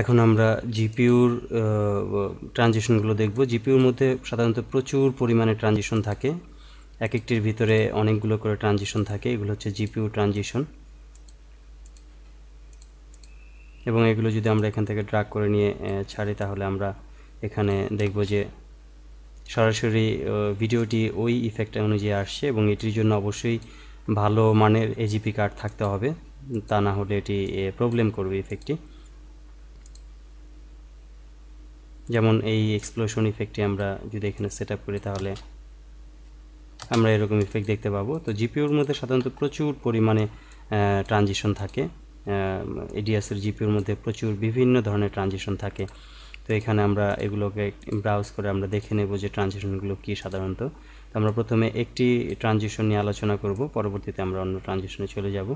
এখন আমরা জিপিউর ট্রানজিশনগুলো দেখব জিপিউর মধ্যে সাধারণত প্রচুর পরিমাণে ট্রানজিশন থাকে এক একটির ভিতরে অনেকগুলো করে ট্রানজিশন থাকে এগুলো হচ্ছে জিপিউ ট্রানজিশন এবং এগুলো যদি আমরা এখান থেকে ড্রাগ করে নিয়ে ছাড়ি তাহলে আমরা এখানে দেখব যে সরাসরি ভিডিওটি ওই ইফেক্ট অনুযায়ী আসছে এবং এটির জন্য অবশ্যই ভালো মানের এজিপি কার্ড থাকতে হবে তা না হলে এটি প্রবলেম করবে ইফেক্টটি যেমন এই এক্সপ্লোশন ইফেক্টটি আমরা যদি এখানে সেট করি তাহলে আমরা এরকম ইফেক্ট দেখতে পাবো তো জিপিউর মধ্যে সাধারণত প্রচুর পরিমাণে ট্রানজিশন থাকে এডিএসের জিপিউর মধ্যে প্রচুর বিভিন্ন ধরনের ট্রানজিশন থাকে তো এখানে আমরা এগুলোকে ব্রাউজ করে আমরা দেখে নেব যে ট্রানজিশনগুলো কী সাধারণত তো আমরা প্রথমে একটি ট্রানজিশন নিয়ে আলোচনা করব পরবর্তীতে আমরা অন্য ট্রানজিশনে চলে যাব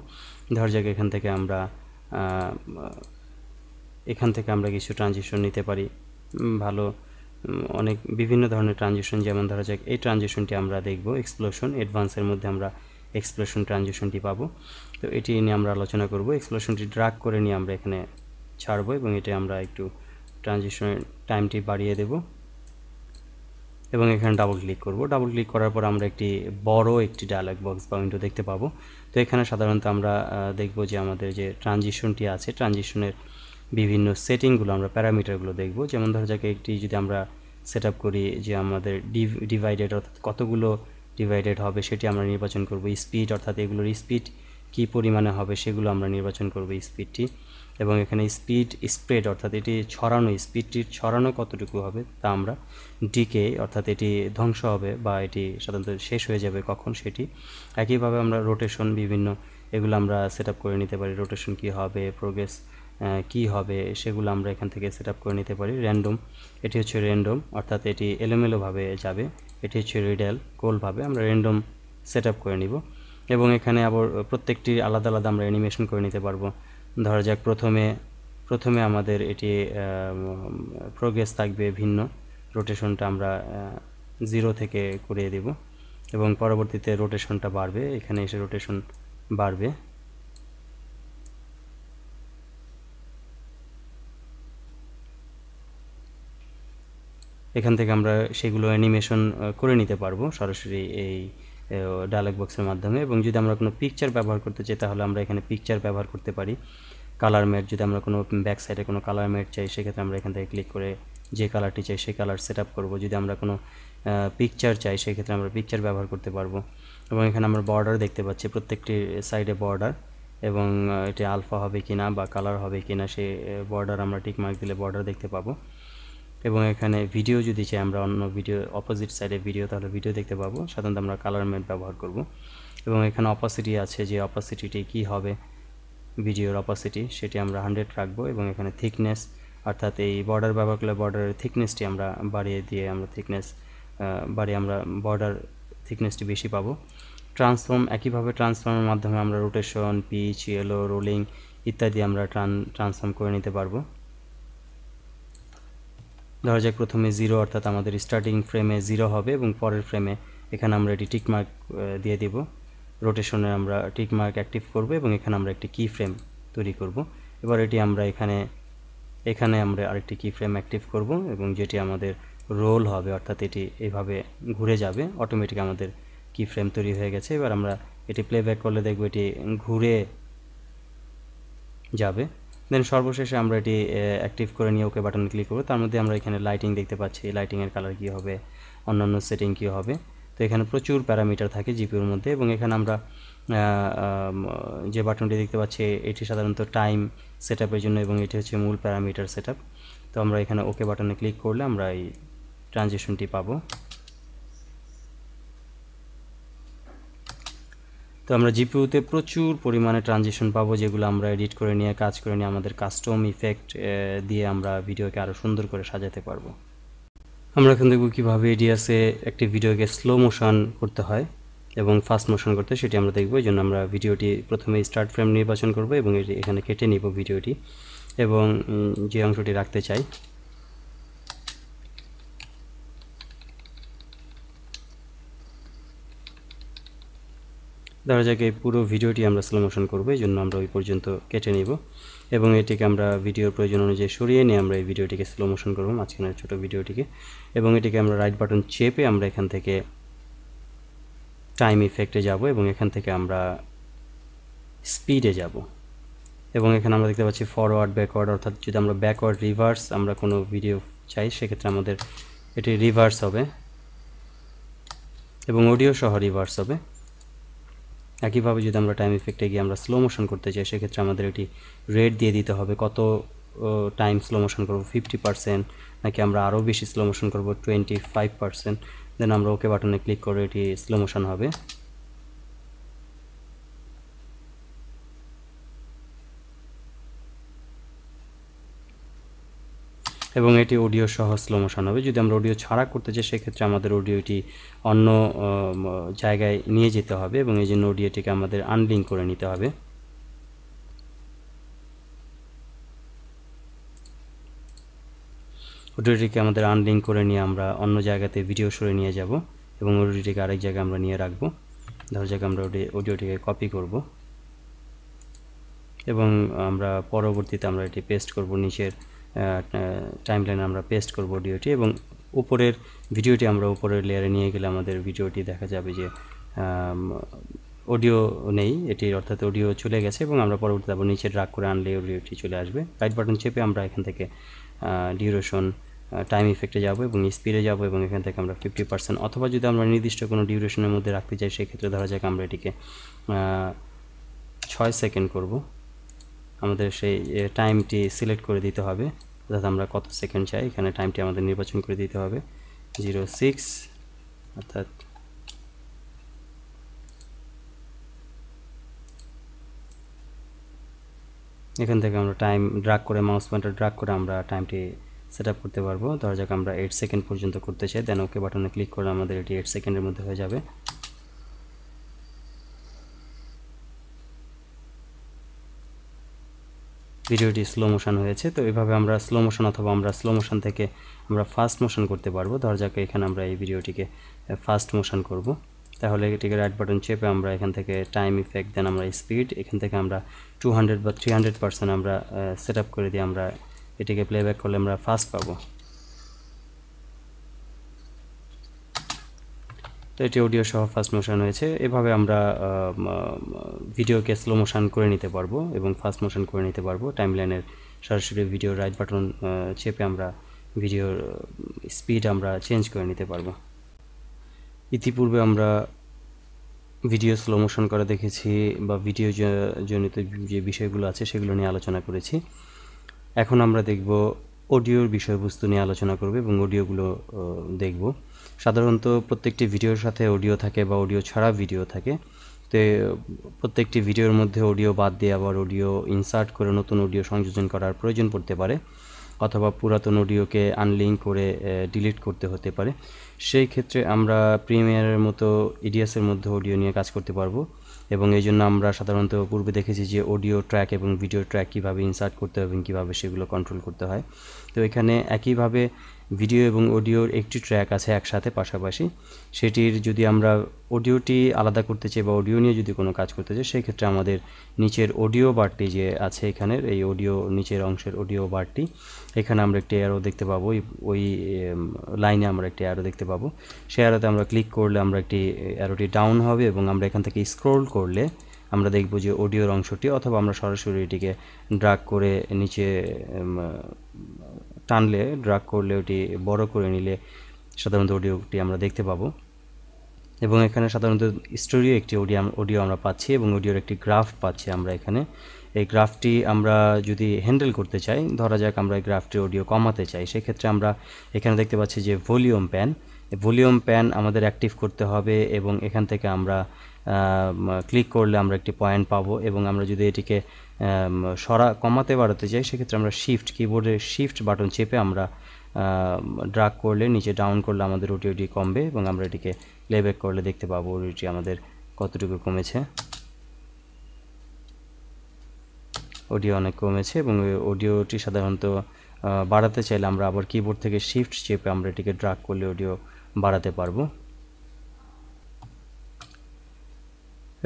ধর যাক এখান থেকে আমরা এখান থেকে আমরা কিছু ট্রানজিশন নিতে পারি ভালো অনেক বিভিন্ন ধরনের ট্রানজিশন যেমন ধরা যাক এই ট্রানজিশনটি আমরা দেখব এক্সপ্লোশন অ্যাডভান্সের মধ্যে আমরা এক্সপ্লোশন ট্রানজিশনটি পাবো তো এটি নিয়ে আমরা আলোচনা করব এক্সপ্লোশনটি ড্রাগ করে নিয়ে আমরা এখানে ছাড়বো এবং এটা আমরা একটু ট্রানজিশনের টাইমটি বাড়িয়ে দেব এবং এখানে ডাবল ক্লিক করব ডাবল ক্লিক করার পর আমরা একটি বড় একটি ডায়ালগ বক্স বা উইন্ডো দেখতে পাবো তো এখানে সাধারণত আমরা দেখব যে আমাদের যে ট্রানজিশনটি আছে ট্রানজিশনের বিভিন্ন সেটিংগুলো আমরা প্যারামিটারগুলো দেখব যেমন ধরো যাকে একটি যদি আমরা সেট করি যে আমাদের ডিভাইডেড অর্থাৎ কতগুলো ডিভাইডেড হবে সেটি আমরা নির্বাচন করব স্পিড অর্থাৎ এগুলোর স্পিড কী পরিমাণে হবে সেগুলো আমরা নির্বাচন করব স্পিডটি এবং এখানে স্পিড স্প্রেড অর্থাৎ এটি ছড়ানো স্পিডটির ছড়ানো কতটুকু হবে তা আমরা ডিকে অর্থাৎ এটি ধ্বংস হবে বা এটি সাধারণত শেষ হয়ে যাবে কখন সেটি একইভাবে আমরা রোটেশন বিভিন্ন এগুলো আমরা সেট করে নিতে পারি রোটেশন কি হবে প্রোগ্রেস কি হবে সেগুলো আমরা এখান থেকে সেট করে নিতে পারি র্যান্ডম এটি হচ্ছে র্যান্ডম অর্থাৎ এটি এলোমেলোভাবে যাবে এটি হচ্ছে রিডেল গোলভাবে আমরা র্যান্ডম সেট করে নিব এবং এখানে আবার প্রত্যেকটির আলাদা আলাদা আমরা অ্যানিমেশন করে নিতে পারবো ধরা যাক প্রথমে প্রথমে আমাদের এটি প্রোগ্রেস থাকবে ভিন্ন রোটেশনটা আমরা জিরো থেকে করিয়ে দেব এবং পরবর্তীতে রোটেশনটা বাড়বে এখানে এসে রোটেশন বাড়বে এখান থেকে আমরা সেগুলো অ্যানিমেশন করে নিতে পারবো সরাসরি এই ডায়ালগ বক্সের মাধ্যমে এবং যদি আমরা কোনো পিকচার ব্যবহার করতে চাই তাহলে আমরা এখানে পিকচার ব্যবহার করতে পারি কালার ম্যাট যদি আমরা কোনো ব্যাক সাইডে কোনো কালার ম্যাট চাই সেক্ষেত্রে আমরা এখান থেকে ক্লিক করে যে কালারটি চাই সেই কালার সেট আপ করবো যদি আমরা কোনো পিকচার চাই সেক্ষেত্রে আমরা পিকচার ব্যবহার করতে পারবো এবং এখানে আমরা বর্ডার দেখতে পাচ্ছি প্রত্যেকটি সাইডে বর্ডার এবং এটি আলফা হবে কিনা বা কালার হবে কিনা সে বর্ডার আমরা টিক মার্ক দিলে বর্ডার দেখতে পাবো এবং এখানে ভিডিও যদি চাই আমরা অন্য ভিডিও অপোজিট সাইডে ভিডিও তাহলে ভিডিও দেখতে পাবো সাধারণত আমরা কালার ম্যাপ ব্যবহার করব এবং এখানে অপাসিটি আছে যে অপাসিটিটি কি হবে ভিডিওর অপাসিটি সেটি আমরা হান্ড্রেড রাখবো এবং এখানে থিকনেস অর্থাৎ এই বর্ডার ব্যবহার করলে বর্ডারের থিকনেসটি আমরা বাড়িয়ে দিয়ে আমরা থিকনেস বাড়িয়ে আমরা বর্ডার থিকনেসটি বেশি পাবো ট্রান্সফর্ম একইভাবে ট্রান্সফর্মের মাধ্যমে আমরা রোটেশন পিচ ইয়েলো রোলিং ইত্যাদি আমরা ট্রান ট্রান্সফর্ম করে নিতে পারবো ধরা যাক প্রথমে জিরো অর্থাৎ আমাদের স্টার্টিং ফ্রেমে জিরো হবে এবং পরের ফ্রেমে এখানে আমরা এটি টিকমার্ক দিয়ে দেব রোটেশনে আমরা টিকমার্ক অ্যাক্টিভ করব এবং এখানে আমরা একটি কি ফ্রেম তৈরি করব এবার এটি আমরা এখানে এখানে আমরা আরেকটি কি ফ্রেম অ্যাক্টিভ করব এবং যেটি আমাদের রোল হবে অর্থাৎ এটি এভাবে ঘুরে যাবে অটোমেটিক আমাদের কি ফ্রেম তৈরি হয়ে গেছে এবার আমরা এটি প্লেব্যাক করলে দেখব এটি ঘুরে যাবে দেন সর্বশেষে আমরা এটি অ্যাক্টিভ করে নিয়ে ওকে বাটন ক্লিক করবো তার মধ্যে আমরা এখানে লাইটিং দেখতে পাচ্ছি লাইটিংয়ের কালার কী হবে অন্যান্য সেটিং কী হবে তো এখানে প্রচুর প্যারামিটার থাকে জিপিউর মধ্যে এবং এখানে আমরা যে বাটনটি দেখতে পাচ্ছি এটি সাধারণত টাইম সেট জন্য এবং এটি হচ্ছে মূল প্যারামিটার সেট তো আমরা এখানে ওকে বাটনে ক্লিক করলে আমরা এই ট্রানজেকশনটি পাবো তো আমরা জিপিউতে প্রচুর পরিমাণে ট্রানজিশন পাবো যেগুলো আমরা এডিট করে নিয়ে কাজ করে নিয়ে আমাদের কাস্টম ইফেক্ট দিয়ে আমরা ভিডিওকে আরও সুন্দর করে সাজাতে পারবো আমরা এখন দেখব কীভাবে এডিয়াসে একটি ভিডিওকে স্লো মোশন করতে হয় এবং ফাস্ট মোশন করতে সেটি আমরা দেখব এই জন্য আমরা ভিডিওটি প্রথমে স্টার্ট ফ্রেম নির্বাচন করব এবং এটি এখানে কেটে নিব ভিডিওটি এবং যে অংশটি রাখতে চাই ধরা যাক এই পুরো ভিডিওটি আমরা স্লো মোশন করবো এই জন্য আমরা ওই পর্যন্ত কেটে নিব এবং এটিকে আমরা ভিডিওর প্রয়োজন অনুযায়ী সরিয়ে নিয়ে আমরা এই ভিডিওটিকে স্লো মোশন করবো মাঝখানের ছোটো ভিডিওটিকে এবং এটিকে আমরা রাইট বাটন চেপে আমরা এখান থেকে টাইম ইফেক্টে যাব এবং এখান থেকে আমরা স্পিডে যাব এবং এখানে আমরা দেখতে পাচ্ছি ফরওয়ার্ড ব্যাকওয়ার্ড অর্থাৎ যদি আমরা ব্যাকওয়ার্ড রিভার্স আমরা কোনো ভিডিও চাই সেক্ষেত্রে আমাদের এটি রিভার্স হবে এবং অডিও সহ রিভার্স হবে একইভাবে যদি আমরা টাইম ইফেক্টে গিয়ে আমরা স্লো মোশন করতে চাই সেক্ষেত্রে আমাদের এটি রেট দিয়ে দিতে হবে কত টাইম স্লো মোশন করবো ফিফটি পার্সেন্ট নাকি আমরা আরও বেশি স্লো মোশন করবো টোয়েন্টি ফাইভ পার্সেন্ট দেন আমরা ওকে বাটনে ক্লিক করে এটি স্লো মোশন হবে এবং এটি অডিও সহ স্লো মোশন হবে যদি আমরা অডিও ছাড়া করতে চাই সেক্ষেত্রে আমাদের অডিওটি অন্য জায়গায় নিয়ে যেতে হবে এবং এই জন্য অডিওটিকে আমাদের আনলিঙ্ক করে নিতে হবে অডিওটিকে আমাদের আনলিঙ্ক করে নিয়ে আমরা অন্য জায়গাতে ভিডিও সরে নিয়ে যাব এবং অডিওটিকে আরেক জায়গায় আমরা নিয়ে রাখবো ধর জায়গায় আমরা অডিওটিকে কপি করব এবং আমরা পরবর্তীতে আমরা এটি পেস্ট করব নিচের টাইম লাইনে আমরা পেস্ট করব ভিডিওটি এবং উপরের ভিডিওটি আমরা উপরের লেয়ারে নিয়ে গেলে আমাদের ভিডিওটি দেখা যাবে যে অডিও নেই এটি অর্থাৎ অডিও চলে গেছে এবং আমরা পরবর্তী যাবো নিচে ড্রাগ করে আনলে অডিওটি চলে আসবে রাইট বাটন চেপে আমরা এখান থেকে ডিউরেশন টাইম ইফেক্টে যাব এবং স্পিডে যাব এবং এখান থেকে আমরা ফিফটি পার্সেন্ট অথবা যদি আমরা নির্দিষ্ট কোনো ডিউরেশনের মধ্যে রাখতে চাই সেক্ষেত্রে ধরা যাক আমরা এটিকে ছয় সেকেন্ড করব আমাদের সেই টাইমটি সিলেক্ট করে দিতে হবে অর্থাৎ আমরা কত সেকেন্ড চাই এখানে টাইমটি আমাদের নির্বাচন করে দিতে হবে জিরো সিক্স অর্থাৎ এখান থেকে আমরা টাইম ড্রাগ করে মাউস পয়েন্টার ড্রাগ করে আমরা টাইমটি সেট আপ করতে পারবো ধরা যাক আমরা এইট সেকেন্ড পর্যন্ত করতে চাই দেন ওকে বাটনে ক্লিক করে আমাদের এটি এইট সেকেন্ডের মধ্যে হয়ে যাবে ভিডিওটি স্লো মোশন হয়েছে তো এভাবে আমরা স্লো মোশন অথবা আমরা স্লো মোশন থেকে আমরা ফাস্ট মোশন করতে পারবো ধর যাকে এখানে আমরা এই ভিডিওটিকে ফাস্ট মোশন করব তাহলে এটিকে রাইট বাটন চেপে আমরা এখান থেকে টাইম ইফেক্ট দেন আমরা স্পিড এখান থেকে আমরা টু হান্ড্রেড বা থ্রি হান্ড্রেড পার্সেন্ট আমরা সেট আপ করে দিয়ে আমরা এটিকে প্লেব্যাক করলে আমরা ফাস্ট পাবো তো এটি অডিও সহ ফাস্ট মোশন হয়েছে এভাবে আমরা ভিডিওকে স্লো মোশন করে নিতে পারবো এবং ফাস্ট মোশন করে নিতে পারবো টাইমলাইনের সরাসরি ভিডিও রাইট বাটন চেপে আমরা ভিডিওর স্পিড আমরা চেঞ্জ করে নিতে পারবো ইতিপূর্বে আমরা ভিডিও স্লো মোশন করা দেখেছি বা ভিডিও জনিত যে বিষয়গুলো আছে সেগুলো নিয়ে আলোচনা করেছি এখন আমরা দেখব অডিওর বিষয়বস্তু নিয়ে আলোচনা করব এবং অডিওগুলো দেখব সাধারণত প্রত্যেকটি ভিডিওর সাথে অডিও থাকে বা অডিও ছাড়া ভিডিও থাকে তো প্রত্যেকটি ভিডিওর মধ্যে অডিও বাদ দিয়ে আবার অডিও ইনসার্ট করে নতুন অডিও সংযোজন করার প্রয়োজন পড়তে পারে অথবা পুরাতন অডিওকে আনলিঙ্ক করে ডিলিট করতে হতে পারে সেই ক্ষেত্রে আমরা প্রিমিয়ারের মতো ইডিএসের মধ্যে অডিও নিয়ে কাজ করতে পারবো এবং এই জন্য আমরা সাধারণত পূর্বে দেখেছি যে অডিও ট্র্যাক এবং ভিডিও ট্র্যাক কীভাবে ইনসার্ট করতে হবে এবং কীভাবে সেগুলো কন্ট্রোল করতে হয় তো এখানে একইভাবে ভিডিও এবং অডিওর একটি ট্র্যাক আছে একসাথে পাশাপাশি সেটির যদি আমরা অডিওটি আলাদা করতে চাই বা অডিও নিয়ে যদি কোনো কাজ করতে চাই সেক্ষেত্রে আমাদের নিচের অডিও বারটি যে আছে এখানের এই অডিও নিচের অংশের অডিও বারটি এখানে আমরা একটি অ্যারো দেখতে পাবো ওই লাইনে আমরা একটি অ্যারো দেখতে পাবো সে অ্যারোতে আমরা ক্লিক করলে আমরা একটি অ্যারোটি ডাউন হবে এবং আমরা এখান থেকে স্ক্রোল করলে আমরা দেখব যে অডিওর অংশটি অথবা আমরা সরাসরি এটিকে ড্রাগ করে নিচে টানলে ড্রাগ করলে ওটি বড় করে নিলে সাধারণত অডিওটি আমরা দেখতে পাবো এবং এখানে সাধারণত স্টোরিও একটি অডিও অডিও আমরা পাচ্ছি এবং অডিওর একটি গ্রাফ পাচ্ছি আমরা এখানে এই গ্রাফটি আমরা যদি হ্যান্ডেল করতে চাই ধরা যাক আমরা এই গ্রাফটি অডিও কমাতে চাই সেক্ষেত্রে আমরা এখানে দেখতে পাচ্ছি যে ভলিউম প্যান ভলিউম প্যান আমাদের অ্যাক্টিভ করতে হবে এবং এখান থেকে আমরা ক্লিক করলে আমরা একটি পয়েন্ট পাবো এবং আমরা যদি এটিকে সরা কমাতে বাড়াতে চাই সেক্ষেত্রে আমরা শিফট কিবোর্ডে শিফট বাটন চেপে আমরা ড্রাগ করলে নিচে ডাউন করলে আমাদের ওটিওটি কমবে এবং আমরা এটিকে প্লেব্যাক করলে দেখতে পাবো ওটিটি আমাদের কতটুকু কমেছে অডিও অনেক কমেছে এবং অডিওটি সাধারণত বাড়াতে চাইলে আমরা আবার কিবোর্ড থেকে শিফট চেপে আমরা এটিকে ড্রাগ করলে অডিও বাড়াতে পারবো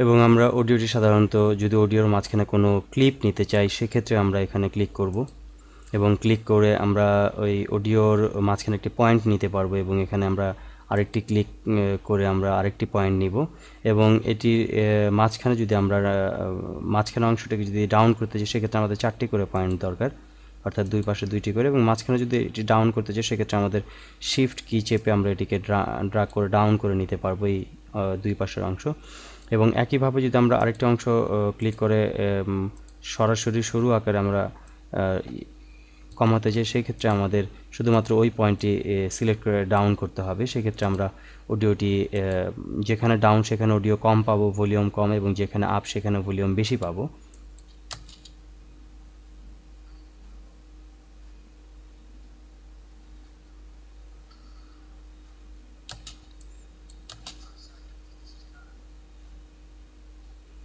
এবং আমরা অডিওটি সাধারণত যদি অডিওর মাঝখানে কোনো ক্লিপ নিতে চাই সেক্ষেত্রে আমরা এখানে ক্লিক করব এবং ক্লিক করে আমরা ওই অডিওর মাঝখানে একটি পয়েন্ট নিতে পারবো এবং এখানে আমরা আরেকটি ক্লিক করে আমরা আরেকটি পয়েন্ট নিব এবং এটি মাঝখানে যদি আমরা মাঝখানে অংশটাকে যদি ডাউন করতে চাই সেক্ষেত্রে আমাদের চারটি করে পয়েন্ট দরকার অর্থাৎ দুই পাশে দুইটি করে এবং মাঝখানে যদি এটি ডাউন করতে চাই সেক্ষেত্রে আমাদের শিফট কি চেপে আমরা এটিকে ড্রা ড্রা করে ডাউন করে নিতে পারবো এই দুই পাশের অংশ এবং একইভাবে যদি আমরা আরেকটি অংশ ক্লিক করে সরাসরি সরু আকারে আমরা কমাতে চাই সেই ক্ষেত্রে আমাদের শুধুমাত্র ওই পয়েন্টটি সিলেক্ট করে ডাউন করতে হবে সেক্ষেত্রে আমরা অডিওটি যেখানে ডাউন সেখানে অডিও কম পাবো ভলিউম কম এবং যেখানে আপ সেখানে ভলিউম বেশি পাবো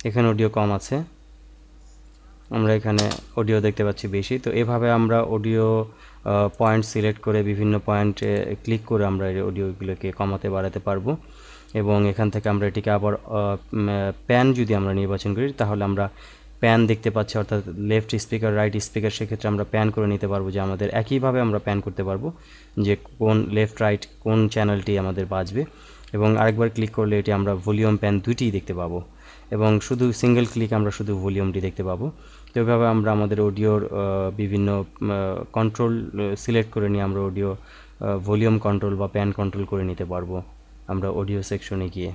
এখানে অডিও কম আছে আমরা এখানে অডিও দেখতে পাচ্ছি বেশি তো এভাবে আমরা অডিও পয়েন্ট সিলেক্ট করে বিভিন্ন পয়েন্টে ক্লিক করে আমরা এই অডিওগুলোকে কমাতে বাড়াতে পারবো এবং এখান থেকে আমরা এটিকে আবার প্যান যদি আমরা নির্বাচন করি তাহলে আমরা প্যান দেখতে পাচ্ছি অর্থাৎ লেফট স্পিকার রাইট স্পিকার সেক্ষেত্রে আমরা প্যান করে নিতে পারবো যে আমাদের একইভাবে আমরা প্যান করতে পারবো যে কোন লেফট রাইট কোন চ্যানেলটি আমাদের বাজবে এবং আরেকবার ক্লিক করলে এটি আমরা ভলিউম প্যান দুটিই দেখতে পাবো এবং শুধু সিঙ্গেল ক্লিক আমরা শুধু ভলিউমটি দেখতে পাবো তো এভাবে আমরা আমাদের অডিওর বিভিন্ন কন্ট্রোল সিলেক্ট করে নিয়ে আমরা অডিও ভলিউম কন্ট্রোল বা প্যান কন্ট্রোল করে নিতে পারবো আমরা অডিও সেকশনে গিয়ে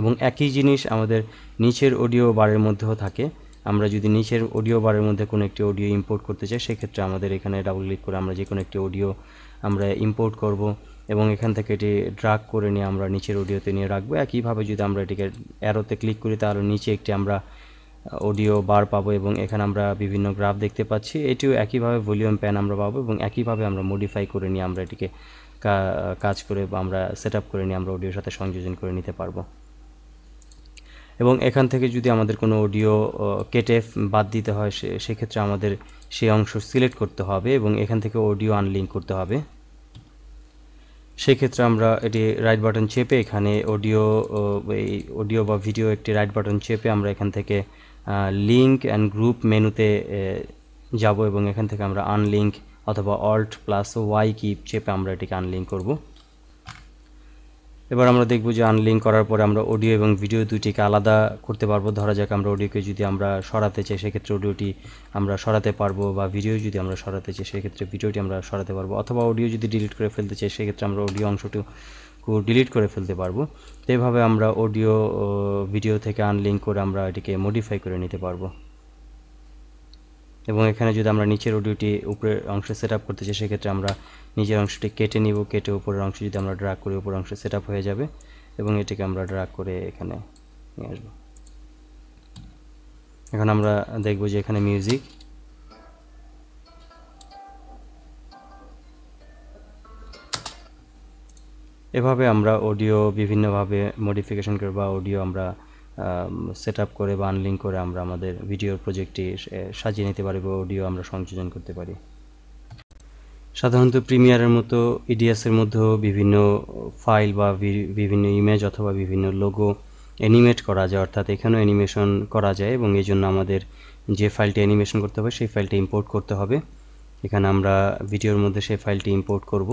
এবং একই জিনিস আমাদের নিচের অডিও বারের মধ্যেও থাকে আমরা যদি নিচের অডিও বারের মধ্যে কোনো একটি অডিও ইম্পোর্ট করতে চাই সেক্ষেত্রে আমাদের এখানে ডাবল ক্লিক করে আমরা যে কোনো একটি অডিও আমরা ইম্পোর্ট করব এবং এখান থেকে এটি ড্রাগ করে নিয়ে আমরা নিচের অডিওতে নিয়ে রাখবো একইভাবে যদি আমরা এটিকে অ্যারোতে ক্লিক করি তাহলে নিচে একটি আমরা অডিও বার পাবো এবং এখানে আমরা বিভিন্ন গ্রাফ দেখতে পাচ্ছি এটিও একইভাবে ভলিউম প্যান আমরা পাবো এবং একইভাবে আমরা মডিফাই করে নিয়ে আমরা এটিকে কাজ করে বা আমরা সেট করে নিয়ে আমরা অডিওর সাথে সংযোজন করে নিতে পারবো এবং এখান থেকে যদি আমাদের কোনো অডিও কেটে বাদ দিতে হয় সেক্ষেত্রে আমাদের সেই অংশ সিলেক্ট করতে হবে এবং এখান থেকে অডিও আনলিঙ্ক করতে হবে সেক্ষেত্রে আমরা এটি রাইট বাটন চেপে এখানে অডিও এই অডিও বা ভিডিও একটি রাইট বাটন চেপে আমরা এখান থেকে লিঙ্ক অ্যান্ড গ্রুপ মেনুতে যাব এবং এখান থেকে আমরা আনলিঙ্ক অথবা অল্ট প্লাস ওয়াই কি চেপে আমরা এটিকে আনলিঙ্ক করবো এবার আমরা দেখব যে আনলিঙ্ক করার পরে আমরা অডিও এবং ভিডিও দুইটিকে আলাদা করতে পারবো ধরা যাক আমরা অডিওকে যদি আমরা সরাতে চাই সেক্ষেত্রে অডিওটি আমরা সরাতে পারবো বা ভিডিও যদি আমরা সরাতে চাই সেক্ষেত্রে ভিডিওটি আমরা সরাতে পারবো অথবা অডিও যদি ডিলিট করে ফেলতে চাই সেক্ষেত্রে আমরা অডিও অংশটিও ডিলিট করে ফেলতে পারবো তো এইভাবে আমরা অডিও ভিডিও থেকে আনলিঙ্ক করে আমরা এটিকে মডিফাই করে নিতে পারবো এবং এখানে যদি আমরা নিচের অডিওটি উপরের অংশে সেট আপ করতে চাই সেক্ষেত্রে আমরা নিচের অংশটি কেটে নিব কেটে উপরের অংশ যদি আমরা ড্রাগ করি উপরের অংশ সেট হয়ে যাবে এবং এটিকে আমরা ড্রাগ করে এখানে নিয়ে আসবো এখন আমরা দেখব যে এখানে মিউজিক এভাবে আমরা অডিও বিভিন্নভাবে মডিফিকেশন করে বা অডিও আমরা সেট করে বা আনলিঙ্ক করে আমরা আমাদের ভিডিও প্রজেক্টটি সাজিয়ে নিতে পারি বা অডিও আমরা সংযোজন করতে পারি সাধারণত প্রিমিয়ারের মতো ইডিএসের e মধ্যেও বিভিন্ন ফাইল বা বিভিন্ন ইমেজ অথবা বিভিন্ন লোগো অ্যানিমেট করা যায় অর্থাৎ এখানেও অ্যানিমেশন করা যায় এবং এই জন্য আমাদের যে ফাইলটি অ্যানিমেশন করতে হবে সেই ফাইলটি ইম্পোর্ট করতে হবে এখানে আমরা ভিডিওর মধ্যে সেই ফাইলটি ইম্পোর্ট করব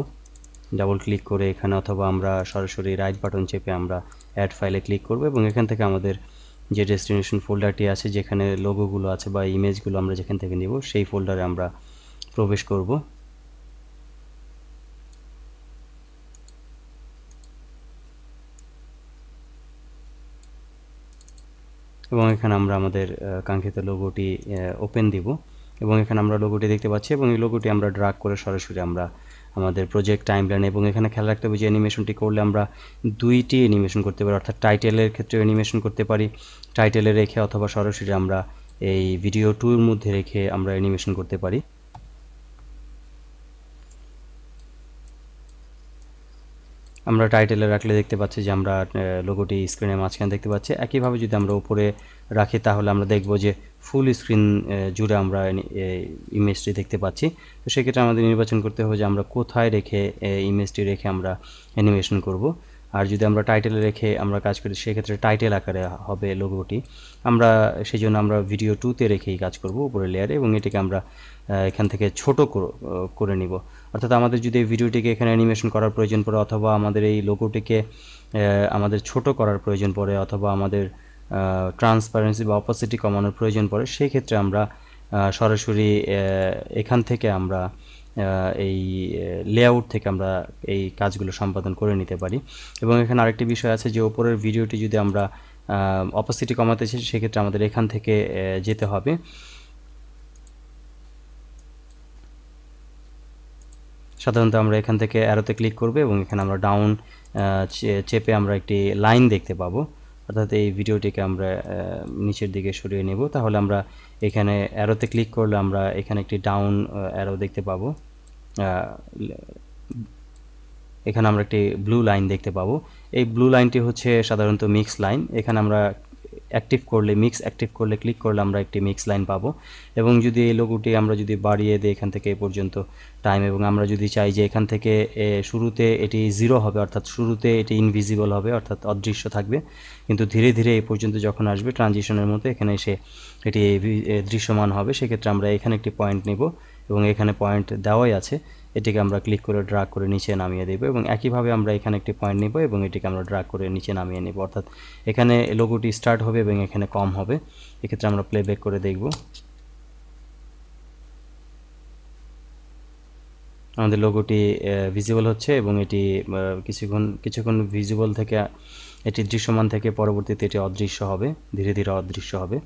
ডাবল ক্লিক করে এখানে অথবা আমরা সরাসরি রাইট বাটন চেপে আমরা অ্যাড ফাইলে ক্লিক করব এবং এখান থেকে আমাদের যে ডেস্টিনেশন ফোল্ডারটি আছে যেখানে লোগোগুলো আছে বা ইমেজগুলো আমরা যেখান থেকে নিব সেই ফোল্ডারে আমরা প্রবেশ করব এবং এখানে আমরা আমাদের কাঙ্ক্ষিত লোগোটি ওপেন দিব এবং এখানে আমরা লোগোটি দেখতে পাচ্ছি এবং এই লোগোটি আমরা ড্রাগ করে সরাসরি আমরা আমাদের প্রজেক্ট টাইমলাইন এবং এখানে খেয়াল রাখতে হবে যে অ্যানিমেশনটি করলে আমরা দুইটি অ্যানিমেশন করতে পারি অর্থাৎ টাইটেলের ক্ষেত্রে অ্যানিমেশন করতে পারি টাইটেলে রেখে অথবা সরাসরি আমরা এই ভিডিও টুর মধ্যে রেখে আমরা অ্যানিমেশন করতে পারি আমরা টাইটেলে রাখলে দেখতে পাচ্ছি যে আমরা লোগোটি স্ক্রিনের মাঝখানে দেখতে পাচ্ছি একইভাবে যদি আমরা উপরে রাখি তাহলে আমরা দেখব যে ফুল স্ক্রিন জুড়ে আমরা ইমেজটি দেখতে পাচ্ছি তো সেক্ষেত্রে আমাদের নির্বাচন করতে হবে যে আমরা কোথায় রেখে ইমেজটি রেখে আমরা অ্যানিমেশন করব আর যদি আমরা টাইটেলে রেখে আমরা কাজ করি সেক্ষেত্রে টাইটেল আকারে হবে লোগোটি আমরা সেই জন্য আমরা ভিডিও টুতে রেখেই কাজ করব উপরে লেয়ারে এবং এটিকে আমরা এখান থেকে ছোট করে নিব অর্থাৎ আমাদের যদি এই ভিডিওটিকে এখানে অ্যানিমেশন করার প্রয়োজন পড়ে অথবা আমাদের এই লোগোটিকে আমাদের ছোট করার প্রয়োজন পড়ে অথবা আমাদের ট্রান্সপারেন্সি বা অপাসিটি কমানোর প্রয়োজন পড়ে সেই ক্ষেত্রে আমরা সরাসরি এখান থেকে আমরা এই লেআউট থেকে আমরা এই কাজগুলো সম্পাদন করে নিতে পারি এবং এখানে আরেকটি বিষয় আছে যে ওপরের ভিডিওটি যদি আমরা অপাসিটি কমাতে চাই সেক্ষেত্রে আমাদের এখান থেকে যেতে হবে সাধারণত আমরা এখান থেকে অ্যারোতে ক্লিক করবো এবং এখানে আমরা ডাউন চেপে আমরা একটি লাইন দেখতে পাবো অর্থাৎ এই ভিডিওটিকে আমরা নিচের দিকে সরিয়ে নেব তাহলে আমরা এখানে অ্যারোতে ক্লিক করলে আমরা এখানে একটি ডাউন অ্যারো দেখতে পাবো এখানে আমরা একটি ব্লু লাইন দেখতে পাবো এই ব্লু লাইনটি হচ্ছে সাধারণত মিক্স লাইন এখানে আমরা অ্যাক্টিভ করলে মিক্স অ্যাক্টিভ করলে ক্লিক করলে আমরা একটি মিক্স লাইন পাবো এবং যদি এই লোগোটি আমরা যদি বাড়িয়ে দিই এখান থেকে এ পর্যন্ত টাইম এবং আমরা যদি চাই যে এখান থেকে শুরুতে এটি জিরো হবে অর্থাৎ শুরুতে এটি ইনভিজিবল হবে অর্থাৎ অদৃশ্য থাকবে কিন্তু ধীরে ধীরে এ পর্যন্ত যখন আসবে ট্রানজিশনের মতো এখানে এসে এটি দৃশ্যমান হবে সেক্ষেত্রে আমরা এখানে একটি পয়েন্ট নেব এবং এখানে পয়েন্ট দেওয়াই আছে এটিকে আমরা ক্লিক করে ড্রাগ করে নিচে নামিয়ে দেব এবং একইভাবে আমরা এখানে একটি পয়েন্ট নেব এবং এটিকে আমরা ড্রাগ করে নিচে নামিয়ে নেব অর্থাৎ এখানে লোগোটি স্টার্ট হবে এবং এখানে কম হবে এক্ষেত্রে আমরা প্লেব্যাক করে দেখব আমাদের লোগোটি ভিজিবল হচ্ছে এবং এটি কিছুক্ষণ কিছুক্ষণ ভিজিবল থেকে এটি দৃশ্যমান থেকে পরবর্তীতে এটি অদৃশ্য হবে ধীরে ধীরে অদৃশ্য হবে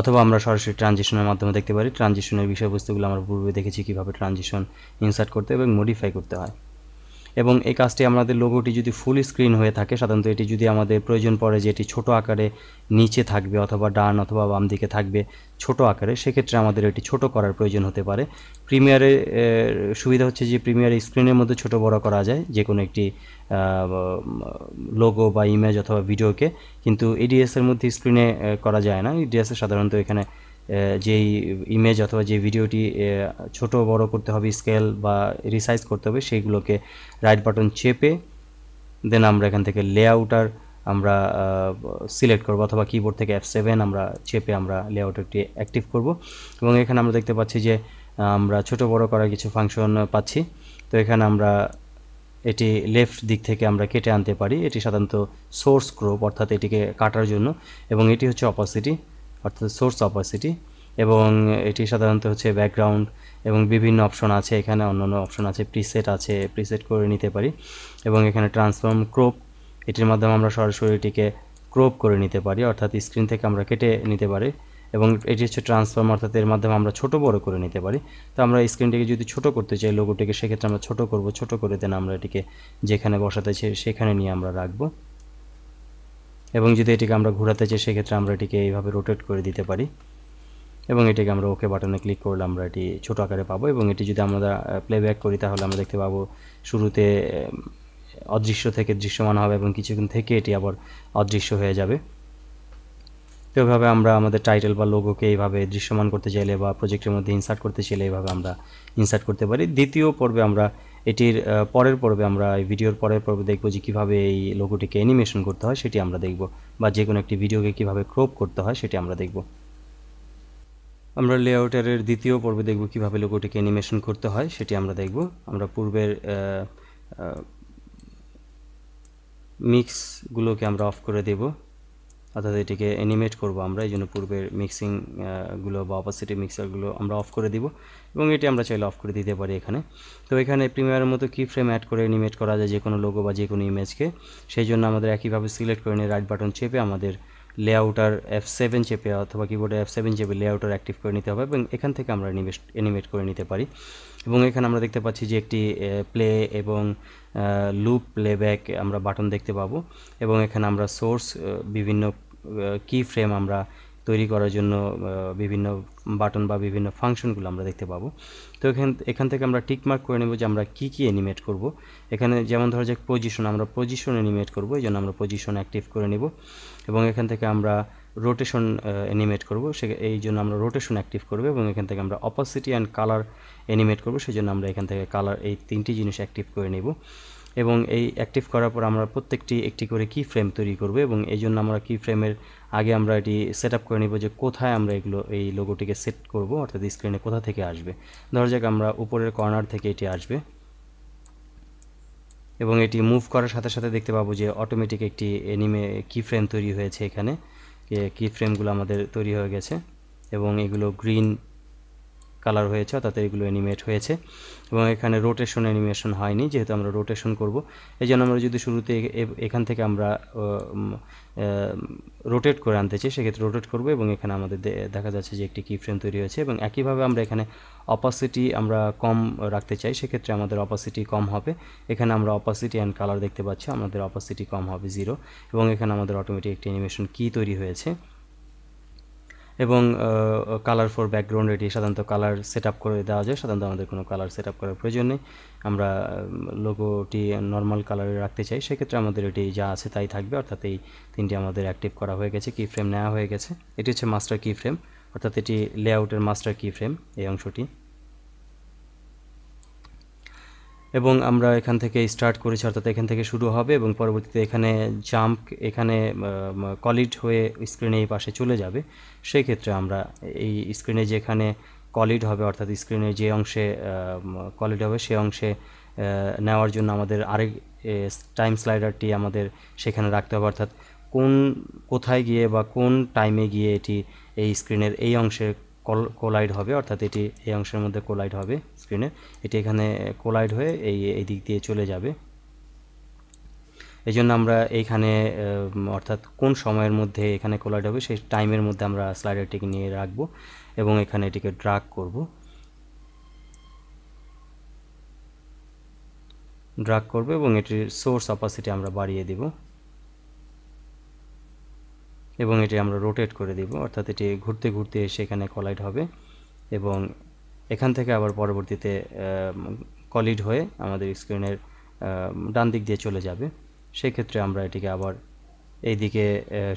অথবা আমরা সরাসরি ট্রানজিশনের মাধ্যমে দেখতে পারি ট্রানজিশনের বিষয়বস্তুগুলো আমরা পূর্বে দেখেছি কীভাবে ট্রানজিশন ইনসার্ট করতে এবং মডিফাই করতে হয় এবং এই কাজটি আমাদের লোগোটি যদি ফুল স্ক্রিন হয়ে থাকে সাধারণত এটি যদি আমাদের প্রয়োজন পড়ে যে এটি ছোটো আকারে নিচে থাকবে অথবা ডান অথবা বাম দিকে থাকবে ছোট আকারে সেক্ষেত্রে আমাদের এটি ছোট করার প্রয়োজন হতে পারে প্রিমিয়ারে সুবিধা হচ্ছে যে প্রিমিয়ার স্ক্রিনের মধ্যে ছোট বড় করা যায় যে কোনো একটি লোগো বা ইমেজ অথবা ভিডিওকে কিন্তু এডিএসের মধ্যে স্ক্রিনে করা যায় না এডিএসে সাধারণত এখানে যেই ইমেজ অথবা যে ভিডিওটি ছোট বড় করতে হবে স্কেল বা রিসাইজ করতে হবে সেইগুলোকে রাইট বাটন চেপে দেন আমরা এখান থেকে লেআউটার আমরা সিলেক্ট করব অথবা কিবোর্ড থেকে অ্যাপ সেভেন আমরা চেপে আমরা লেআউটারটি অ্যাক্টিভ করব এবং এখানে আমরা দেখতে পাচ্ছি যে আমরা ছোট বড় করার কিছু ফাংশন পাচ্ছি তো এখানে আমরা এটি লেফট দিক থেকে আমরা কেটে আনতে পারি এটি সাধারণত সোর্স ক্রোপ অর্থাৎ এটিকে কাটার জন্য এবং এটি হচ্ছে অপাসিটি অর্থাৎ সোর্স অপাসিটি এবং এটি সাধারণত হচ্ছে ব্যাকগ্রাউন্ড এবং বিভিন্ন অপশন আছে এখানে অন্যান্য অপশন আছে প্রিসেট আছে প্রিসেট করে নিতে পারি এবং এখানে ট্রান্সফর্ম ক্রোপ এটির মাধ্যমে আমরা সরাসরি এটিকে ক্রোপ করে নিতে পারি অর্থাৎ স্ক্রিন থেকে আমরা কেটে নিতে পারি এবং এটি হচ্ছে ট্রান্সফর্ম অর্থাৎ এর মাধ্যমে আমরা ছোট বড় করে নিতে পারি তো আমরা স্ক্রিনটিকে যদি ছোট করতে চাই লোগোটিকে সেক্ষেত্রে আমরা ছোট করব ছোট করে দেন আমরা এটিকে যেখানে বসাতে চাই সেখানে নিয়ে আমরা রাখবো এবং যদি এটিকে আমরা ঘোরাতে চাই সেক্ষেত্রে আমরা এটিকে এইভাবে রোটেট করে দিতে পারি এবং এটিকে আমরা ওকে বাটনে ক্লিক করলে আমরা এটি ছোট আকারে পাবো এবং এটি যদি আমরা প্লেব্যাক করি তাহলে আমরা দেখতে পাবো শুরুতে অদৃশ্য থেকে দৃশ্যমান হবে এবং কিছুক্ষণ থেকে এটি আবার অদৃশ্য হয়ে যাবে তো এভাবে আমরা আমাদের টাইটেল বা লোগোকে এইভাবে দৃশ্যমান করতে চাইলে বা প্রজেক্টের মধ্যে ইনসার্ট করতে চাইলে এইভাবে আমরা ইনসার্ট করতে পারি দ্বিতীয় পর্বে আমরা এটির পরের পর্বে আমরা এই ভিডিওর পরের পর্বে দেখব যে কীভাবে এই লোগোটিকে অ্যানিমেশন করতে হয় সেটি আমরা দেখব বা যে কোনো একটি ভিডিওকে কীভাবে ক্রপ করতে হয় সেটি আমরা দেখব আমরা লেআউটারের দ্বিতীয় পর্বে দেখব কীভাবে লোগোটিকে অ্যানিমেশন করতে হয় সেটি আমরা দেখব আমরা পূর্বের মিক্সগুলোকে আমরা অফ করে দেবো অর্থাৎ এটিকে অ্যানিমেট করব আমরা এই জন্য পূর্বের মিক্সিংগুলো বা অপাসিটি মিক্সারগুলো আমরা অফ করে দিব এবং এটি আমরা চাইলে অফ করে দিতে পারি এখানে তো এখানে প্রিমিয়ারের মতো কি ফ্রেম অ্যাড করে অ্যানিমেট করা যায় যে কোনো লোগো বা যে কোনো ইমেজকে সেই জন্য আমাদের একইভাবে সিলেক্ট করে নিয়ে রাইট বাটন চেপে আমাদের লেআউটার এফ সেভেন চেপে অথবা কিবোর্ডে এফ সেভেন চেপে লেআউটার অ্যাক্টিভ করে নিতে হবে এবং এখান থেকে আমরা অ্যানিমেট করে নিতে পারি এবং এখানে আমরা দেখতে পাচ্ছি যে একটি প্লে এবং লুপ প্লেব্যাক আমরা বাটন দেখতে পাবো এবং এখানে আমরা সোর্স বিভিন্ন কি ফ্রেম আমরা তৈরি করার জন্য বিভিন্ন বাটন বা বিভিন্ন ফাংশনগুলো আমরা দেখতে পাবো তো এখান এখান থেকে আমরা টিকমার্ক করে নেব যে আমরা কি কি অ্যানিমেট করব এখানে যেমন ধরো যে পজিশন আমরা পজিশন অ্যানিমেট করব এই জন্য আমরা পজিশন অ্যাক্টিভ করে নেব এবং এখান থেকে আমরা রোটেশন অ্যানিমেট করব সে এই জন্য আমরা রোটেশন অ্যাক্টিভ করবো এবং এখান থেকে আমরা অপাসিটি অ্যান্ড কালার অ্যানিমেট করবো সেই জন্য আমরা এখান থেকে কালার এই তিনটি জিনিস অ্যাক্টিভ করে নেব এবং এই অ্যাক্টিভ করার পর আমরা প্রত্যেকটি একটি করে কি ফ্রেম তৈরি করব এবং এই জন্য আমরা কি ফ্রেমের আগে আমরা এটি সেট আপ করে নেব যে কোথায় আমরা এগুলো এই লোগোটিকে সেট করব অর্থাৎ স্ক্রিনে কোথা থেকে আসবে ধরা যাক আমরা উপরের কর্নার থেকে এটি আসবে এবং এটি মুভ করার সাথে সাথে দেখতে পাবো যে অটোমেটিক একটি এনিমে কি ফ্রেম তৈরি হয়েছে এখানে কি ফ্রেমগুলো আমাদের তৈরি হয়ে গেছে এবং এগুলো গ্রিন কালার হয়েছে অর্থাৎ এগুলো অ্যানিমেট হয়েছে এবং এখানে রোটেশন অ্যানিমেশন হয়নি যেহেতু আমরা রোটেশন করব এই জন্য আমরা যদি শুরুতে এখান থেকে আমরা রোটেট করে আনতে চাই সেক্ষেত্রে রোটেট করব এবং এখানে আমাদের দেখা যাচ্ছে যে একটি কি ফ্রেম তৈরি হয়েছে এবং একইভাবে আমরা এখানে অপাসিটি আমরা কম রাখতে চাই সেক্ষেত্রে আমাদের অপাসিটি কম হবে এখানে আমরা অপাসিটি অ্যান্ড কালার দেখতে পাচ্ছি আমাদের অপাসিটি কম হবে জিরো এবং এখানে আমাদের অটোমেটিক একটি অ্যানিমেশন কি তৈরি হয়েছে এবং কালার ফর ব্যাকগ্রাউন্ড এটি সাধারণত কালার সেট করে দেওয়া যায় সাধারণত আমাদের কোনো কালার সেট করার প্রয়োজন নেই আমরা লোগোটি নর্মাল কালারে রাখতে চাই সেক্ষেত্রে আমাদের এটি যা আছে তাই থাকবে অর্থাৎ এই তিনটি আমাদের অ্যাক্টিভ করা হয়ে গেছে কি ফ্রেম নেওয়া হয়ে গেছে এটি হচ্ছে মাস্টার কি ফ্রেম অর্থাৎ এটি লেআউটের মাস্টার কি ফ্রেম এই অংশটি এবং আমরা এখান থেকে স্টার্ট করেছি অর্থাৎ এখান থেকে শুরু হবে এবং পরবর্তীতে এখানে জাম্প এখানে কলিড হয়ে স্ক্রিনে এই পাশে চলে যাবে সেই ক্ষেত্রে আমরা এই স্ক্রিনে যেখানে কলিড হবে অর্থাৎ স্ক্রিনে যে অংশে কলিড হবে সে অংশে নেওয়ার জন্য আমাদের আরেক টাইম স্লাইডারটি আমাদের সেখানে রাখতে হবে অর্থাৎ কোন কোথায় গিয়ে বা কোন টাইমে গিয়ে এটি এই স্ক্রিনের এই অংশে কোলাইড হবে অর্থাৎ এটি এই অংশের মধ্যে কোলাইড হবে স্ক্রিনে এটি এখানে কোলাইড হয়ে এই এই দিক দিয়ে চলে যাবে এই জন্য আমরা এইখানে অর্থাৎ কোন সময়ের মধ্যে এখানে কোলাইড হবে সেই টাইমের মধ্যে আমরা স্লাইডারটিকে নিয়ে রাখব এবং এখানে এটিকে ড্রাগ করব ড্রাগ করব এবং এটির সোর্স অপাসিটি আমরা বাড়িয়ে দেবো এবং এটি আমরা রোটেট করে দিব অর্থাৎ এটি ঘুরতে ঘুরতে এসে এখানে কলাইড হবে এবং এখান থেকে আবার পরবর্তীতে কলিড হয়ে আমাদের স্ক্রিনের ডান দিক দিয়ে চলে যাবে সেক্ষেত্রে আমরা এটিকে আবার এই দিকে